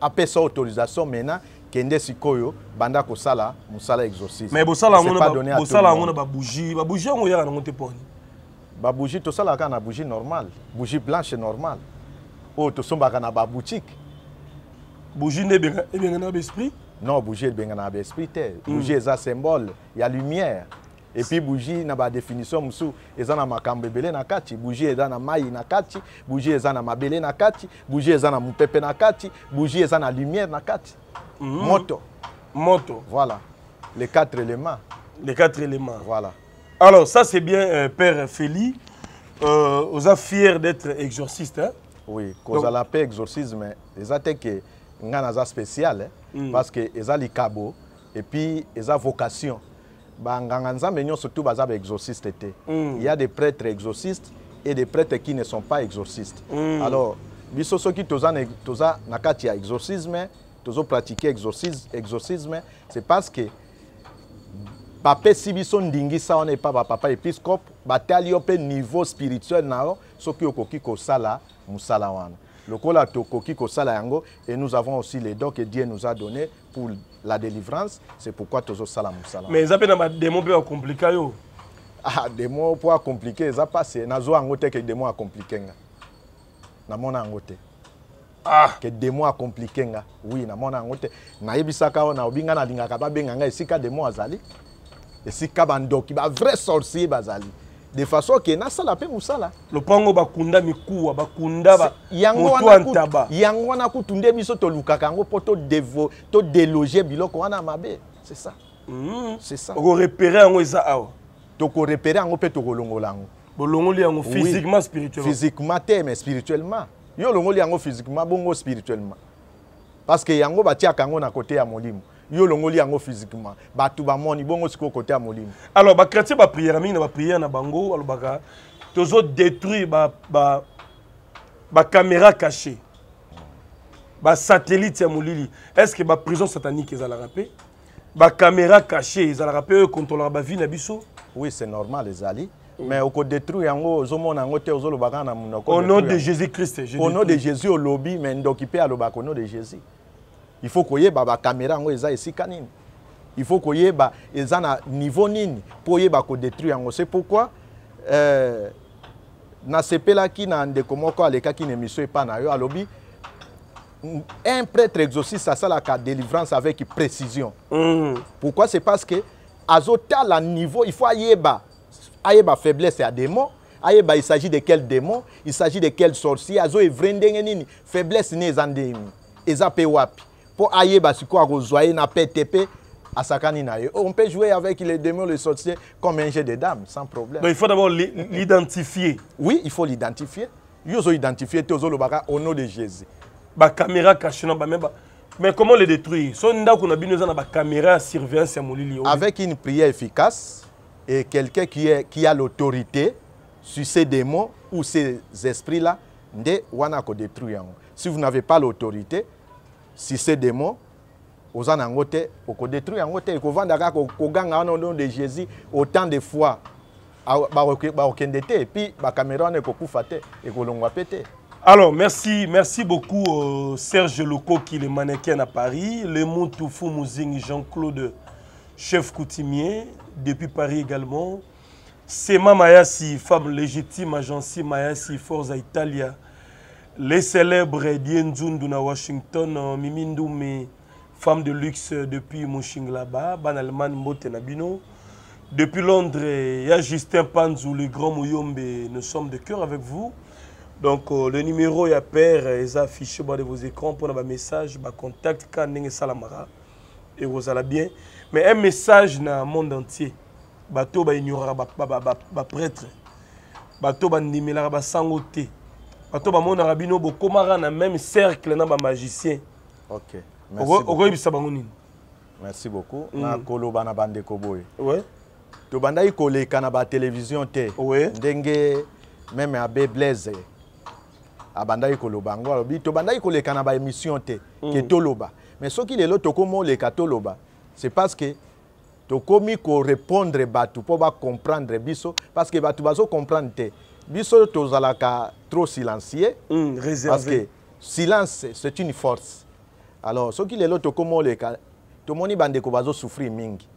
Après sa autorisation maintenant, kende sikoyo banda a mosala exorcisme mais bosala yango na babougie bougie bougie, bougie ba bougie normale bougie blanche normale oyo kana ba boutique. bougie nde ebengana esprit non bougie ebenganaka esprit te hmm. bougie un symbole a lumière puis bougie na définition. mosusu eza na makambe bele na kati bougie eza na mai na kati bougie eza na mabele na kati bougie eza na na kati bougie eza na lumière na kati Hmm. Moto. Moto. Voilà. Les quatre éléments. Les quatre éléments. Voilà. Alors, ça, c'est bien, euh, Père Félix. vous êtes fier d'être exorciste. Hein. Oui, cause à la paix exorcisme, c'est hein. spécial, hein. hmm. parce que ils ont les et puis ils ont vocation. surtout hmm. Il y a des prêtres exorcistes et des prêtres qui ne sont pas exorcistes. Alors, ceux qui sont exorcisme, pratiqué exorcisme c'est parce que bapesi biso ndingisa wana epai pape episcope batali yo mpe niveau spirituel na yo soki okoki kosala mosala Le lokola tokoki sala yango et nous avons aussi les dons que Dieu nous a donné pour la délivrance c'est pourquoi sala mosala mais eza mpe na démon mpe compliquer yo <laughs> ah mots pour compliquer, ça passe. nazwa yango te ke à à nga namona yango angote. ke ah. demo akomplike nga wi namona yango te nayebisaka oyo nayobi ngai nalingaka babenga ngai esika demo azali esika bandoki bavrai sorcier bazali de façon ke nasala mpe mosala lopango bakunda mikuwa bakunda motwantaba yango wana kutu nde biso tolukaka yango mpo todeloge biloko wana mabe c'est ça mm. c'est ça okorepere yango eza awa tokorepere yango mpe tokolongola yango bolongoli yango physiquement oui. spirituellement physiquement te mais spirituellement yo longoli yango physiquement bongo spirituellement parce que yango batiaka yango na côté ya molimo yo longoli yango physiquement bato bamoni bongo à côté ya molimo alors bachrétien baprière mingi na prier na bango tous tozodétruire détruire ba, ba ba satellite ya molili est ce que prison satanique ils ezalaka caméra cachée ils ezalaka mpe oyo ba vie na biso oui c'est normal les alliés mais okodétruire yango ozomona yango te ozoloba kaka na munoko au nom de jésus christ au nom de jésus olobi mais ndoki mpe alobaka au nom de jésus il faut koyeba bakamera yango eza esika nini il faut koyeba eza na niveau nini mpo oyeba kodétruire yango c'est pourquoi euh, nasepelaki na ndeko moko alekaki na émission epa na yo alobi un prêtre exorciste asalaka délivrance avec précision mm. pourquoi c'est parce que azotala niveau il faut ayeba ba faiblesse ya démon ba il s'agit de quel démon il s'agit de quel sorcier azo evre faiblesse ne ezapewapi. Pour emi wapi ayeba sikoyo akozwa ye na ptp asakani oh, on peut jouer avec les démons les sorciers comme un jeu de dames sans problème il faut d'abord l'identifier oui il faut l'identifier yo identifier te au nom de jésus La caméra na Mais comment le détruire Son on a une na ba caméra surveillance ya molili. Avec une prière efficace, et quelqu'un qui, a l'autorité sur ces démons ou ces esprits-là, Si vous n'avez pas l'autorité, si ces démons, vous en avez détruit, vous avez au nom de Jésus autant de fois. Et puis, la caméra ne pas faire, alors, merci, merci beaucoup euh, Serge Loco, qui est mannequin à Paris, le Touffou Mouzing, Jean-Claude, chef coutumier, depuis Paris également. Sema Mayassi, femme légitime, agence Mayassi, Forza Italia. Les célèbres Dienzundu na Washington, euh, Mimindoume, femme de luxe depuis Mouching là-bas, Ban Alman Motenabino. Depuis Londres, il y a Justin Panzou, le grand Mouyombe, nous sommes de cœur avec vous. Donc euh, le numéro ya père est affiché bas de vos écrans pour nos messages, vos contacts, quand salamara et vous allez bien. mais un message dans le monde entier bato baignorera baprêtre bato bandimelaka basango te bato bamonaka bino bokomaka na même cercle na bamagicien okoyebisa bango nini merci beaucoup mm. nakoloba na bandeko boye tobandaki koleka na batelevizio te ndenge meme abe blaise abandaki koloba yango alobi tobandaki koleka na baémission te ke mm. toloba mais soki lelo tokomoleka toloba c'est parce que tokomi korépondre bato mpo bacomprendre biso parce que bato bazokomprendre te biso tozalaka trop silencieux mm, réservé. parce que silence c'est une force alors soki lelo tokomi oleka tomoni bandeko bazosouffrir mingi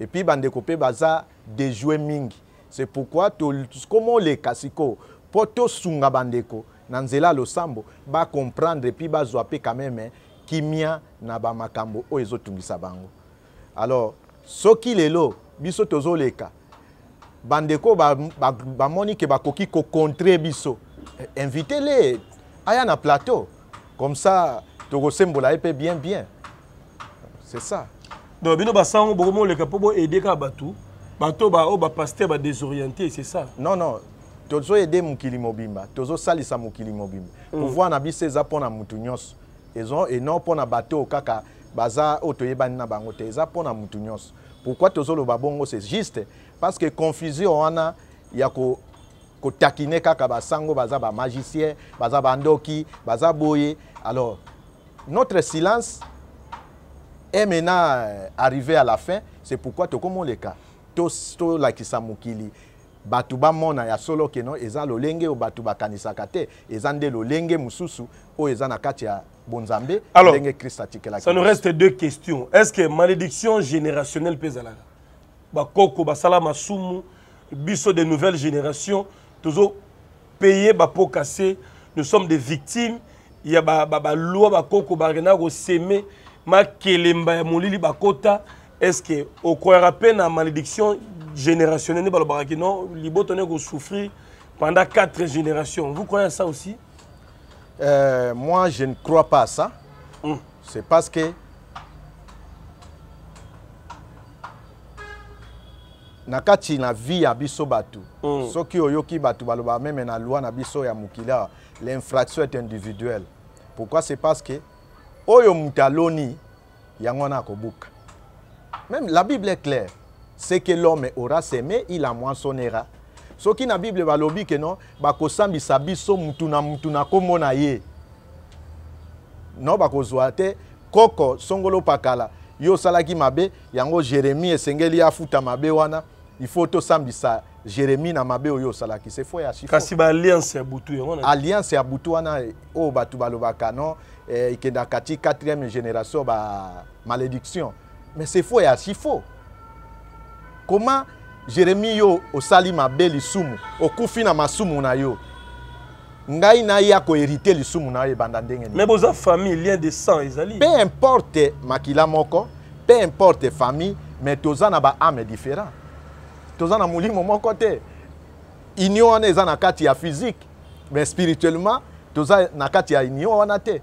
epuis bandeko mpe baza déjoue mingi c'est pourquoi tokomi oleka sikoyo mpo tosunga bandeko na nzela ya losambo bacomprendre epuis bazwa mpe quand même kimia na bamakambo o ezotungisa bango alors soki lelo biso tozoleka bandeko ba ba, ba, ba ke bakoki biso eh, invitez le aya na plateau comme ça tokosembola ye mpe bien bien c'est ça donc bino basango bo edeka ba tu bato ba pasteur, ba désorienté, c'est ça non non tozoaide aider mobimba tozosalisa mokili mobimba mm. pouvoir na voir na mpo na motu eno mpona bato kaka baza oyo toyebani na bango te eza mpona mutu nyonso pourkui tozoloba bongo c'est juste parce que confusion wana ya ko kotakine kaka basango baza bamagicien baza bandoki baza boye alors notre silence est maintenant euh, arrivé à la fin c'est pourquoi tokomoleka tolakisa mokili bato bamona ya solo keno eza lolenge oyo bato bakanisaka te eza nde lolenge mosusu oyo eza na kati ya Bonzambé, alors ça nous reste deux questions est-ce que malédiction générationnelle pèse la bakoko basala masumu biso de nouvelles générations toujours payer bapo cassé nous sommes des victimes il y a ba ba loi bakoko barena ko Ma makelemba ya molili bakota est-ce que à peine à malédiction générationnelle balobaka non liboto ne souffrir pendant quatre générations vous croyez ça aussi Euh, moi, je ne crois pas à ça. Mmh. C'est parce que na kati na vie ya biso bato mm. soki oyoki bato baloba meme na loi na biso ya mokili awa l'infraction est individuelle pourquoi c'est parce que oyo moto aloni yango wana akobuka même la bible est claire c'est que l'homme aura semé il amoissonnera soki na bible balobi keno bakosambisa biso mutu na mutu na nkombo na ye no bakozwa te koko songolo pakala yo osalaki mabe yango jérémi esengeli afuta mabe wana ifo tosambisa jérémi na mabe oyo osalaki se fo yakasi baalliance ya butu yango alliance ya butu wana oyo bato balobaka no ekendaka eh, ti 4e génération ba malédiction mais se fo ya si fo comment jeremi yo osali mabe lisumu okufi na masumu na yo ngai naya koherite lisumu na yo ebanda ndenge nini mais boza famille lien de sang ezali pe importe makila moko pe importe famille mais toza na baame différent toza na molimo moko te union wana eza na kati ya physique mais spirituellement toza na kati ya union wana te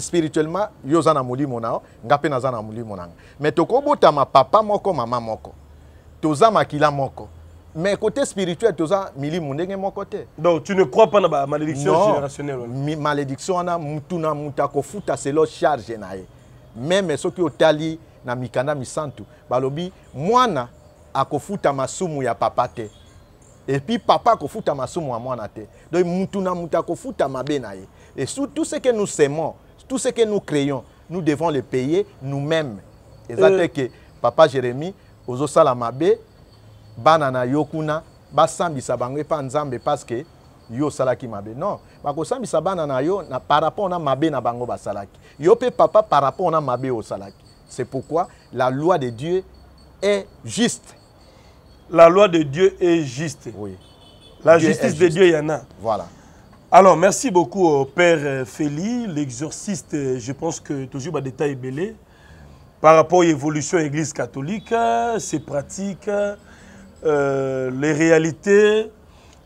spirituellement yo oza na molimo na yo nga mpe naza na molimo na nga mais tokobotama papa moko mama moko toza makila moko mais côté spirituel toza milimu ndenge moko te donc tu ne crois pas na malédiction générationnelle wana malédiction wana mutu na mutu c'est selo charge na ye meme soki otali na mikanda misantu balobi mwana akofuta masumu ya papa te puis papa akofuta masumu ya mwana te donc mutu na kofuta futa mabe na ye et sur tout ce que nous semons tout ce que nous créons nous devons le payer nous-mêmes eza te ke papa jérémie ozosala mabe Banana na yo kuna basambisa bango parce nzambe que yo Salaki mabe non bakosambisa bana yo na par rapport na mabe na bango basalaki yo pe papa par rapport na mabe osalaki c'est pourquoi la loi de dieu est juste la loi de dieu est juste oui. la justice de dieu y en a. voilà alors merci beaucoup au euh, père euh, Félix l'exorciste euh, je pense que toujours bas détail belé par rapport à l'évolution de l'Église catholique, ses pratiques, euh, les réalités.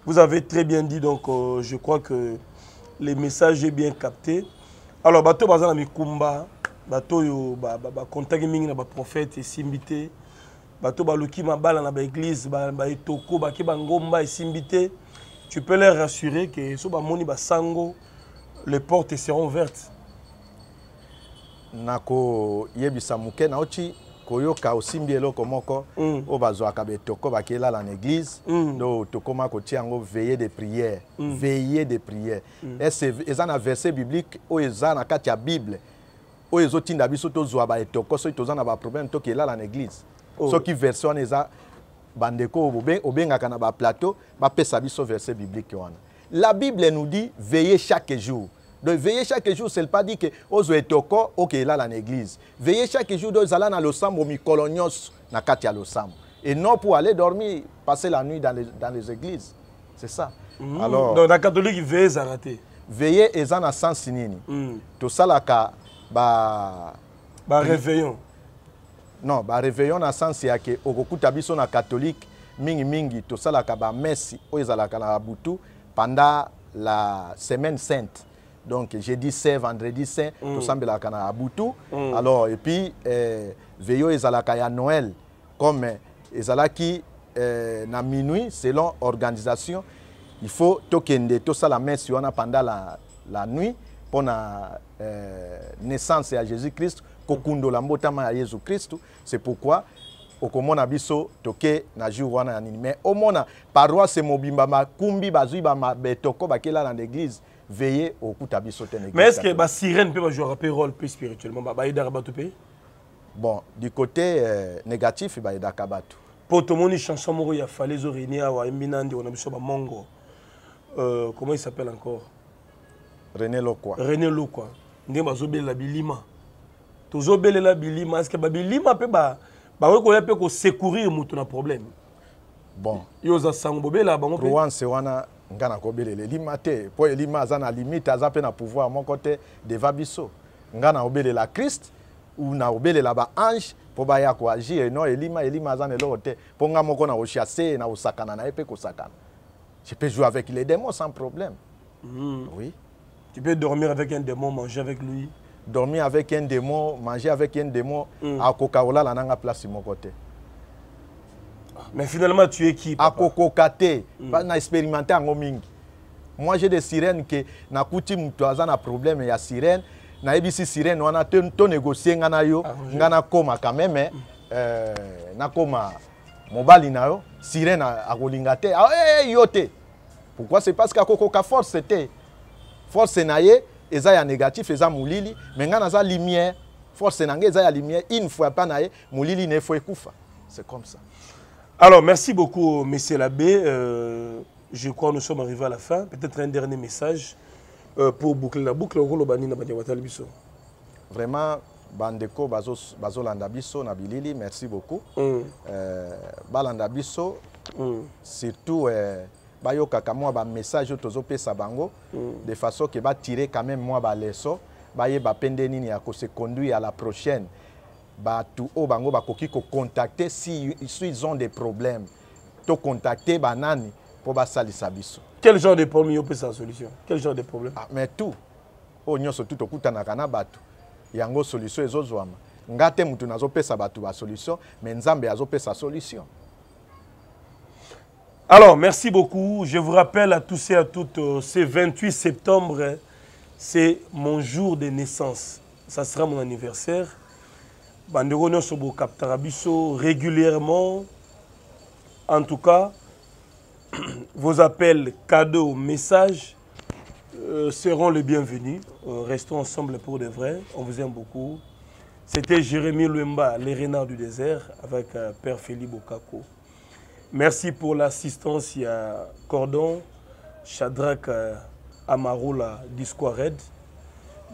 Vous avez très bien dit, donc euh, je crois que les messages est bien capté. Alors, bato bazana mikumba, bato yo ba ba contact mingi na ba prophète esimbité, Bato baluki mabala na ba église, ba ba etoko, ba ke ngomba esimbité. Tu peux les rassurer que so ba moni ba sango, les portes seront ouvertes. Nako moke nauti koyoka osimbi eloko moko mm. oyo kabeto ko bakelala na église mm. do tokóma kotia yango veiller de prière mm. veille de prière mm. ese na verset biblique oyo katia na kati bible oyo ezotinda biso tozwa baetoko na tokela tokelala na église oh. soki verset wana eza bandeko oyo ba plateau baplateau pesa biso verset biblique wana la bible nous dit veillez chaque jour donc, veiller chaque jour, c'est pas dire que oh, aux etoko, ok, là, dans l'église. Veillez chaque jour, dans le dans colonios, na katia Et non pour aller dormir, passer la nuit dans les, dans églises. C'est ça. Mmh. Alors. Donc, la catholique veillez à rater. Veiller, ils en a sens mmh. Tout ça, bah. bah réveillons. Non, bah, réveillons, dans le sens, c'est que, au na catholique, mingi mingi, tout ça, bah, messi, oh, la pendant la semaine sainte. Donc, jeudi saint, vendredi saint, mm. tosambela kana abutu. Mm. Alors, et puis, euh, veyo ezalaka ya Noël, comme eh, ezalaki euh, na minuit, selon organisation, il faut tokende sur messe a pendant la, la nuit, pour la euh, naissance à Jésus-Christ, kokundola mbotama à Jésus-Christ. C'est pourquoi au okomona biso toke na jour wana ya Au mais paroisse mobimba makumbi bazwi bamabetoko bakelala dans l'église veiller au coup tabi Mais est-ce que la bah, sirène peut pas jouer un rôle plus spirituellement bah, bah, Bon, du côté euh, négatif, il y a d'akabatu. Pour tout le monde, chanson moro ya fallait zorini awa eminandi on a biso ba mongo. Euh, comment il s'appelle encore René Lokwa. René Lokwa. Ndé bazobelela bilima. Tozobelela bilima, est-ce que ba bilima peut ba ba ko ya peut ko secourir mutu na problème. Bon. Yo za sangobela bango. Rouen c'est nga na kobelela elima te mpo elima aza na limite aza mpe na pouvoir moko te deva biso nga na obelela krist u na obelela baange mpo baya koagir no elima elima aza na eloko te mpo nga moko na kochasse na kosakana na ye mpe kosakana je peux jouer avec les démons sans problème mmh. oui tu peux dormir avec un démon manger avec lui dormir avec un démon manger avec un démon mm. akoka kolala nanga place moko te Mais finalement, tu es qui À Kate, hmm. pas mm. expérimenté en Oming. Moi, j'ai des sirènes que na coutume tu as un problème il y a sirène. Na ebisi sirène on a ton négocier ngana yo, ngana koma quand même hein. euh na koma mobali na yo, sirène a kolinga te. Ah eh, eh yo Pourquoi c'est parce qu'à ka force c'était force na ye eza ya négatif eza molili, mais ngana za lumière, force na nge eza ya lumière, une fois pas na ye, molili ne fois kufa. C'est comme ça. Alors, merci beaucoup, M. l'abbé. Euh, je crois que nous sommes arrivés à la fin. Peut-être un dernier message euh, pour boucler la boucle. Vraiment, Bandeko, Bazo, Bazo Landabiso, Nabilili, merci beaucoup. Mm. Euh, Balandabiso, mm. surtout, euh, bayokaka mwa bah, message oyo Tozo Sabango mm. de façon va tirer quand même mwa baleso Baye bapende conduire à la prochaine bato oyo bango bah contacter si, si ils ont des problèmes contacter banani ça les biso quel genre de problème sa solution quel genre de problème ah, mais tout oyo oh, nyonso tout tokutanaka na bato yango solution ezozwama nga te mutu nazopesa bato solution mais nzambe pesa solution alors merci beaucoup je vous rappelle à tous et à toutes c'est euh, ce 28 septembre c'est mon jour de naissance ça sera mon anniversaire sur nyonso régulièrement en tout cas <clears throat> vos appels cadeaux messages euh, seront les bienvenus euh, restons ensemble pour de vrai on vous aime beaucoup c'était Jérémy Luemba, les renards du désert, avec euh, Père Philippe Okako Merci pour l'assistance. à a Cordon, Shadrach Amaro, Disco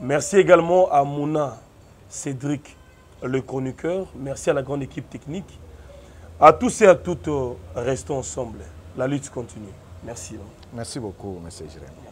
Merci également à Mouna, Cédric, le chroniqueur, merci à la grande équipe technique. À tous et à toutes, euh, restons ensemble. La lutte continue. Merci. Hein. Merci beaucoup, M. Jérémy.